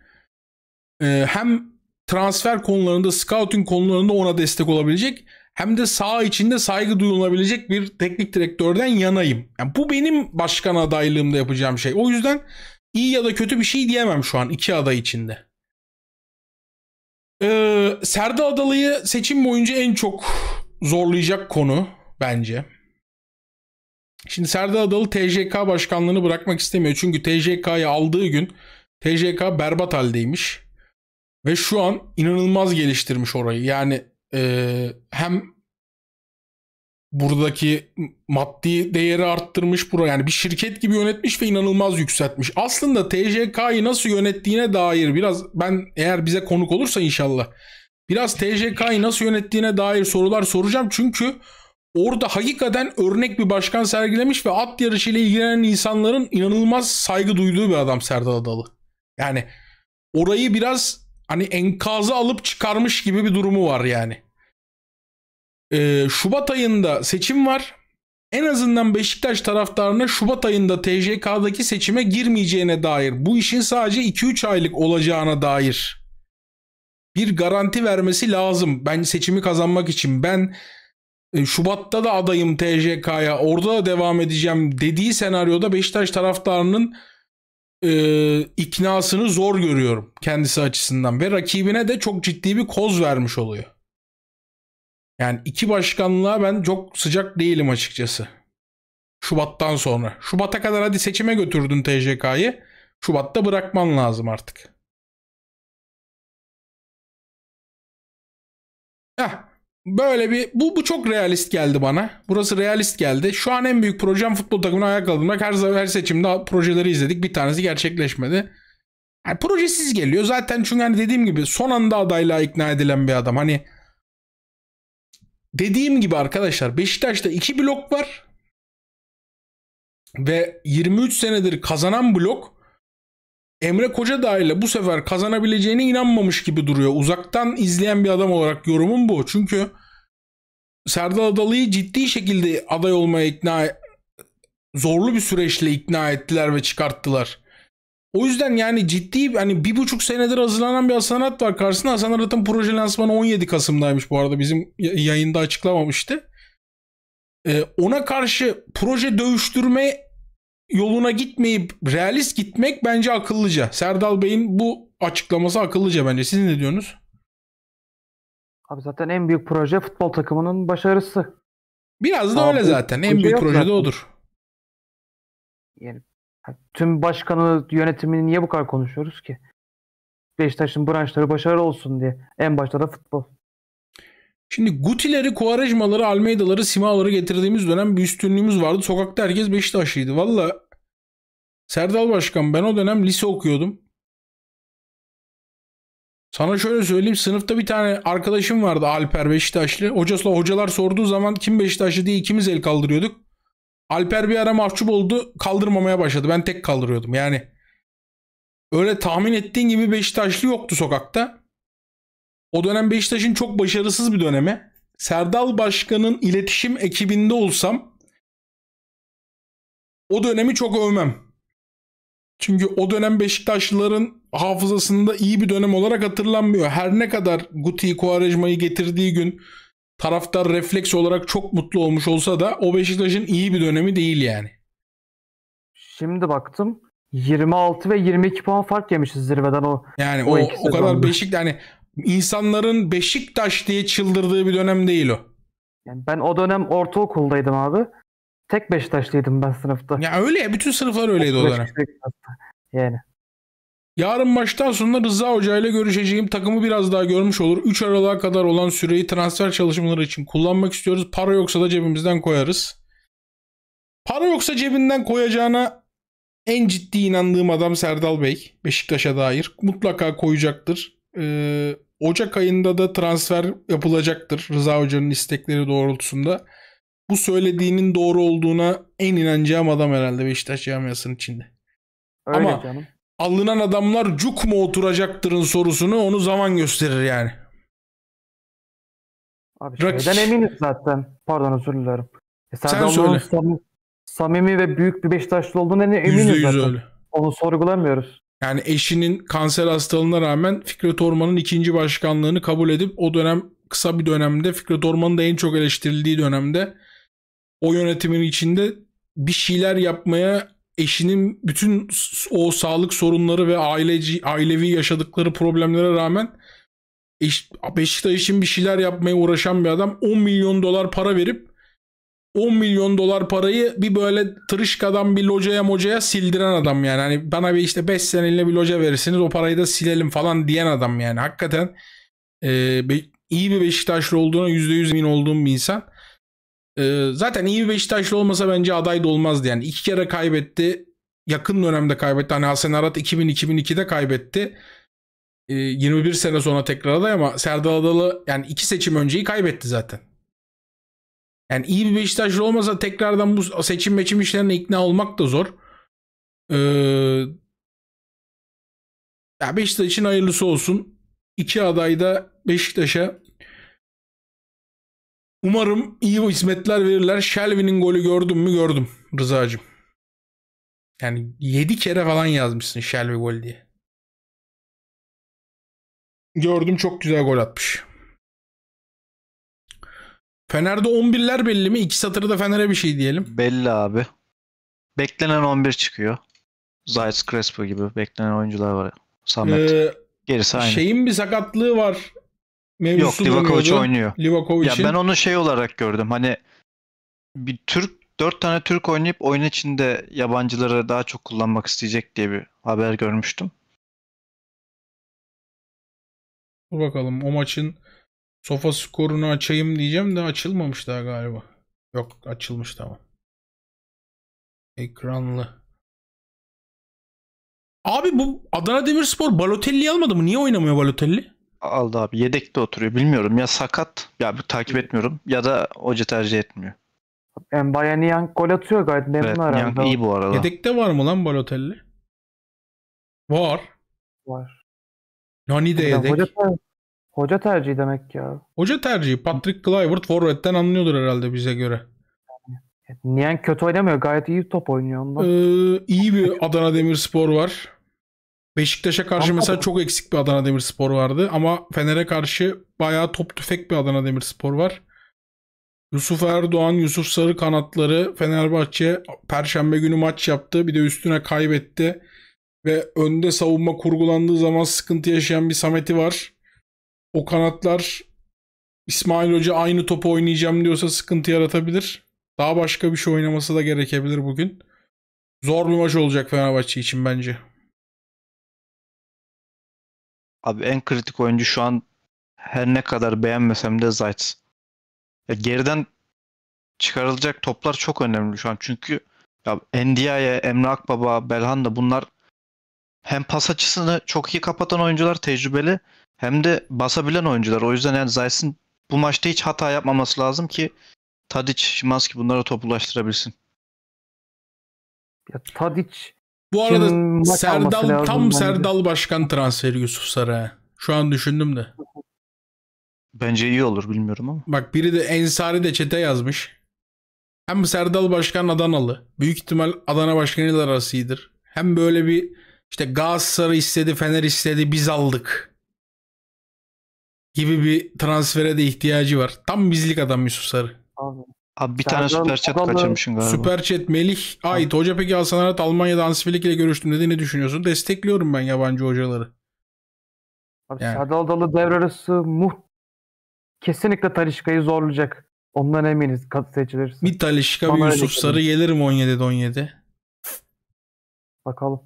e, hem transfer konularında, scouting konularında ona destek olabilecek hem de sağ içinde saygı duyulabilecek bir teknik direktörden yanayım. Yani bu benim başkan adaylığımda yapacağım şey. O yüzden iyi ya da kötü bir şey diyemem şu an iki aday içinde. Ee, Serdar Adalı'yı seçim boyunca en çok zorlayacak konu bence. Şimdi Serdar Adalı TJK başkanlığını bırakmak istemiyor. Çünkü TJK'yı aldığı gün TJK berbat haldeymiş. Ve şu an inanılmaz geliştirmiş orayı. Yani e, hem buradaki maddi değeri arttırmış bura yani bir şirket gibi yönetmiş ve inanılmaz yükseltmiş. Aslında TJK'yı nasıl yönettiğine dair biraz ben eğer bize konuk olursa inşallah biraz TJK'yı nasıl yönettiğine dair sorular soracağım. Çünkü orada hakikaten örnek bir başkan sergilemiş ve at yarışıyla ilgilenen insanların inanılmaz saygı duyduğu bir adam Serdal Adalı. Yani orayı biraz hani enkazı alıp çıkarmış gibi bir durumu var yani e, Şubat ayında seçim var. En azından Beşiktaş taraftarına Şubat ayında TJK'daki seçime girmeyeceğine dair, bu işin sadece 2-3 aylık olacağına dair bir garanti vermesi lazım. Ben seçimi kazanmak için ben e, Şubat'ta da adayım TJK'ya orada da devam edeceğim dediği senaryoda Beşiktaş taraftarının e, iknasını zor görüyorum kendisi açısından ve rakibine de çok ciddi bir koz vermiş oluyor. Yani iki başkanlığa ben çok sıcak değilim açıkçası. Şubat'tan sonra. Şubat'a kadar hadi seçime götürdün TJK'yı,
Şubat'ta bırakman lazım artık.
Heh, böyle bir bu bu çok realist geldi bana. Burası realist geldi. Şu an en büyük projem futbol takımını ayağa kaldırmak. Her her seçimde projeleri izledik. Bir tanesi gerçekleşmedi. Yani projesiz geliyor. Zaten çünkü hani dediğim gibi son anda adayla ikna edilen bir adam. Hani Dediğim gibi arkadaşlar Beşiktaş'ta iki blok var. Ve 23 senedir kazanan blok Emre Koca dahil bu sefer kazanabileceğine inanmamış gibi duruyor. Uzaktan izleyen bir adam olarak yorumum bu. Çünkü Serdar Adalı'yı ciddi şekilde aday olmaya ikna e- zorlu bir süreçle ikna ettiler ve çıkarttılar. O yüzden yani ciddi hani bir buçuk senedir hazırlanan bir Hasanat var karşısında. Hasanat'ın proje lansmanı 17 Kasım'daymış bu arada bizim yayında açıklamamıştı. Ee, ona karşı proje dövüştürme yoluna gitmeyip realist gitmek bence akıllıca. Serdal Bey'in bu açıklaması akıllıca bence. Siz ne diyorsunuz?
Abi zaten en büyük proje futbol takımının başarısı.
Biraz da Abi, öyle
zaten. En büyük proje de odur. Yani Tüm başkanı, yönetimini niye bu kadar konuşuyoruz ki? Beşiktaş'ın branşları başarılı olsun diye. En başta
da futbol. Şimdi Gutileri, Kuarejmaları, Almeydaları, Simaları getirdiğimiz dönem bir üstünlüğümüz vardı. Sokakta herkes Beşiktaşlıydı. Valla Serdal Başkan ben o dönem lise okuyordum. Sana şöyle söyleyeyim sınıfta bir tane arkadaşım vardı Alper Beşiktaşlı. Hocasla hocalar sorduğu zaman kim Beşiktaşlı diye ikimiz el kaldırıyorduk. Alper bir ara mahcup oldu. Kaldırmamaya başladı. Ben tek kaldırıyordum. Yani öyle tahmin ettiğin gibi Beşiktaşlı yoktu sokakta. O dönem Beşiktaş'ın çok başarısız bir dönemi. Serdal Başkan'ın iletişim ekibinde olsam o dönemi çok övmem. Çünkü o dönem Beşiktaşlıların hafızasında iyi bir dönem olarak hatırlanmıyor. Her ne kadar Guti Kuarejma'yı getirdiği gün taraftar refleks olarak çok mutlu olmuş olsa da o Beşiktaş'ın iyi bir dönemi değil yani. Şimdi baktım 26
ve 22 puan fark yemişiz zirveden o.
Yani o, o, o kadar Beşik yani insanların Beşiktaş diye çıldırdığı bir dönem değil o. Yani ben o dönem ortaokuldaydım abi.
Tek Beşiktaşlıydım ben sınıfta. Ya
öyle ya bütün sınıflar öyleydi o dönem. Yani. Yarın maçtan sonra Rıza Hoca ile görüşeceğim. Takımı biraz daha görmüş olur. 3 aralığa kadar olan süreyi transfer çalışmaları için kullanmak istiyoruz. Para yoksa da cebimizden koyarız. Para yoksa cebinden koyacağına en ciddi inandığım adam Serdal Bey. Beşiktaş'a dair. Mutlaka koyacaktır. Ee, Ocak ayında da transfer yapılacaktır. Rıza Hoca'nın istekleri doğrultusunda. Bu söylediğinin doğru olduğuna en inanacağım adam herhalde Beşiktaş camiasının içinde. Öyle Ama canım alınan adamlar cuk mu oturacaktırın sorusunu onu zaman gösterir yani. Abi
Rak- şeyden eminiz zaten. Pardon özür dilerim. E, Sen söyle. Sam-
samimi ve büyük bir Beşiktaşlı olduğuna eminiz %100 zaten. Öyle. Onu sorgulamıyoruz. Yani eşinin kanser hastalığına rağmen Fikret Orman'ın ikinci başkanlığını kabul edip o dönem kısa bir dönemde Fikret Orman'ın da en çok eleştirildiği dönemde o yönetimin içinde bir şeyler yapmaya eşinin bütün o sağlık sorunları ve aileci ailevi yaşadıkları problemlere rağmen eş, Beşiktaş için bir şeyler yapmaya uğraşan bir adam 10 milyon dolar para verip 10 milyon dolar parayı bir böyle tırışkadan bir locaya mocaya sildiren adam yani. Hani bana bir işte 5 seneline bir loca verirsiniz o parayı da silelim falan diyen adam yani. Hakikaten e, iyi bir Beşiktaşlı olduğuna %100 emin olduğum bir insan. Ee, zaten iyi bir Beşiktaşlı olmasa bence aday da olmazdı yani. iki kere kaybetti. Yakın dönemde kaybetti. Hani Hasan Arat 2000-2002'de kaybetti. Ee, 21 sene sonra tekrar aday ama Serdar Adalı yani iki seçim önceyi kaybetti zaten. Yani iyi bir Beşiktaşlı olmasa tekrardan bu seçim meçim işlerine ikna olmak da zor. Ee, ya Beşiktaş için hayırlısı olsun. İki aday da Beşiktaş'a Umarım iyi hizmetler verirler. Shelby'nin golü gördüm mü gördüm Rıza'cığım. Yani 7 kere falan yazmışsın
Shelby gol diye. Gördüm çok güzel gol atmış.
Fener'de 11'ler belli mi? İki satırı da Fener'e bir şey diyelim. Belli abi. Beklenen 11 çıkıyor. Zayt Crespo gibi beklenen oyuncular var. Samet. Ee, Gerisi aynı. Şeyin
bir sakatlığı var mevzusu Yok Livakovic oynuyor. Livakovic'in... Ya ben
onu şey olarak gördüm. Hani bir Türk dört tane Türk oynayıp oyun içinde yabancılara daha çok kullanmak isteyecek diye bir haber görmüştüm.
Dur bakalım o maçın sofa skorunu açayım diyeceğim de açılmamış daha galiba. Yok açılmış
tamam. Ekranlı.
Abi bu Adana Demirspor Balotelli almadı mı? Niye oynamıyor Balotelli? aldı abi. Yedekte oturuyor. Bilmiyorum ya sakat. Ya bir takip etmiyorum ya da hoca tercih etmiyor.
Yani bayağı Niang gol atıyor gayet memnun evet, herhalde. iyi bu arada. Yedekte var mı lan Balotelli? Var. Var. Nani de yedek. Hoca,
tercih, hoca tercihi demek ki ya.
Hoca tercihi. Patrick Kluivert forvetten anlıyordur herhalde bize göre.
Niyen kötü oynamıyor. Gayet iyi top oynuyor ondan.
Ee, iyi bir Adana Demirspor var. Beşiktaş'a karşı ama mesela çok eksik bir Adana Demirspor vardı ama Fener'e karşı bayağı top tüfek bir Adana Demirspor var. Yusuf Erdoğan, Yusuf Sarı kanatları Fenerbahçe perşembe günü maç yaptı. Bir de üstüne kaybetti. Ve önde savunma kurgulandığı zaman sıkıntı yaşayan bir Samet'i var. O kanatlar İsmail Hoca aynı topu oynayacağım diyorsa sıkıntı yaratabilir. Daha başka bir şey oynaması da gerekebilir bugün. Zor bir maç olacak Fenerbahçe için bence.
Abi en kritik oyuncu şu an her ne kadar beğenmesem de Zayt. Ya geriden çıkarılacak toplar çok önemli şu an. Çünkü ya Ndiaye, Emre Akbaba, da bunlar hem pas açısını çok iyi kapatan oyuncular tecrübeli hem de basabilen oyuncular. O yüzden yani Zayt'sin bu maçta hiç hata yapmaması lazım ki Tadic, Şimanski bunlara topulaştırabilsin.
Ya Tadic bu arada Kim Serdal tam Serdal Başkan transferi Yusuf Sarı'ya. Şu an düşündüm de.
Bence iyi olur bilmiyorum ama.
Bak biri de Ensari de çete yazmış. Hem Serdal Başkan Adanalı. Büyük ihtimal Adana Başkanı ile arası iyidir. Hem böyle bir işte Galatasaray istedi, Fener istedi, biz aldık gibi bir transfere de ihtiyacı var. Tam bizlik adam Yusuf Sarı. Abi. Abi bir tane süper chat Adalı- kaçırmışsın galiba. Süper Chat Melih Ait. Hoca peki Hasan Arat Almanya'da Hans ile görüştüm dedi. Ne düşünüyorsun? Destekliyorum ben yabancı hocaları. Abi Yani. Serdar Adalı devre arası muht
kesinlikle Talişka'yı zorlayacak. Ondan eminiz kat seçilirse. Bir Talişka bir Yusuf Sarı gelir
mi 17'de 17? Bakalım.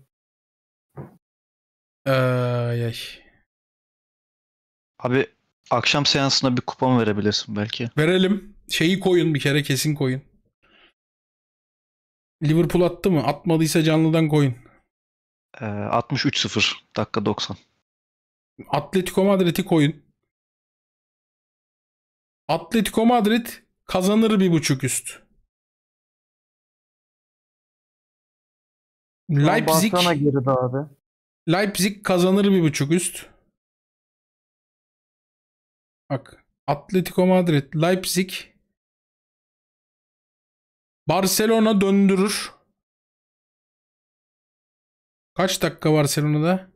Ay, ay. Abi akşam
seansında bir kupon verebilirsin belki. Verelim şeyi koyun bir kere kesin koyun. Liverpool attı mı? Atmadıysa canlıdan koyun. Ee,
63-0 dakika 90. Atletico Madrid'i koyun. Atletico Madrid kazanır bir buçuk üst. Leipzig abi. Leipzig kazanır bir buçuk üst. Bak Atletico Madrid, Leipzig Barcelona döndürür. Kaç dakika Barcelona'da?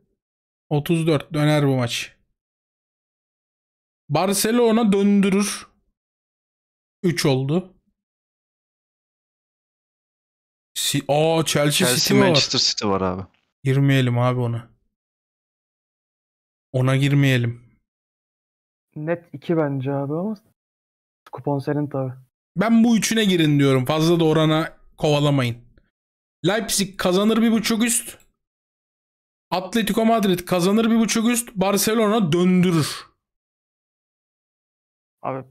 34 döner bu maç. Barcelona döndürür. 3 oldu. Si Aa Chelsea, Chelsea City var. Manchester City var abi. Girmeyelim abi ona. Ona girmeyelim. Net
2 bence abi ama kupon senin tabii.
Ben bu üçüne girin diyorum. Fazla da orana kovalamayın. Leipzig kazanır bir buçuk üst. Atletico Madrid kazanır bir buçuk üst. Barcelona döndürür. Abi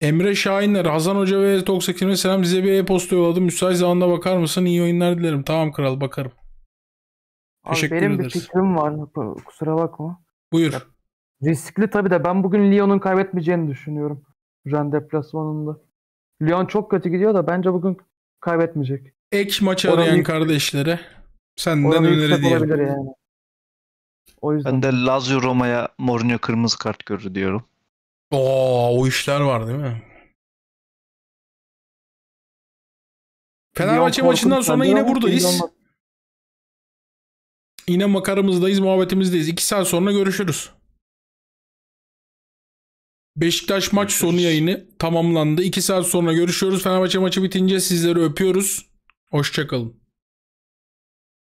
Emre Şahinler, Hazan Hoca ve Tok 80'e selam. Size bir e-posta yolladım. Müsait zamanda bakar mısın? İyi oyunlar dilerim. Tamam kral bakarım. Abi Teşekkür benim ederiz. bir
fikrim var. Kusura bakma. Buyur. Ya, riskli tabii de ben bugün Lyon'un kaybetmeyeceğini düşünüyorum. Ren deplasmanında. Lyon çok kötü gidiyor da bence bugün
kaybetmeyecek. Ek maç arayan kardeşlere senden öneri diyelim. Yani.
O yüzden. Ben de Lazio Roma'ya Mourinho kırmızı kart görür diyorum.
Oo, o işler var değil mi? Fenerbahçe maçından sonra yine buradayız.
Yine makaramızdayız, muhabbetimizdeyiz. İki saat sonra görüşürüz. Beşiktaş maç sonu yayını tamamlandı. 2 saat sonra görüşüyoruz. Fenerbahçe maçı bitince sizleri öpüyoruz. Hoşçakalın.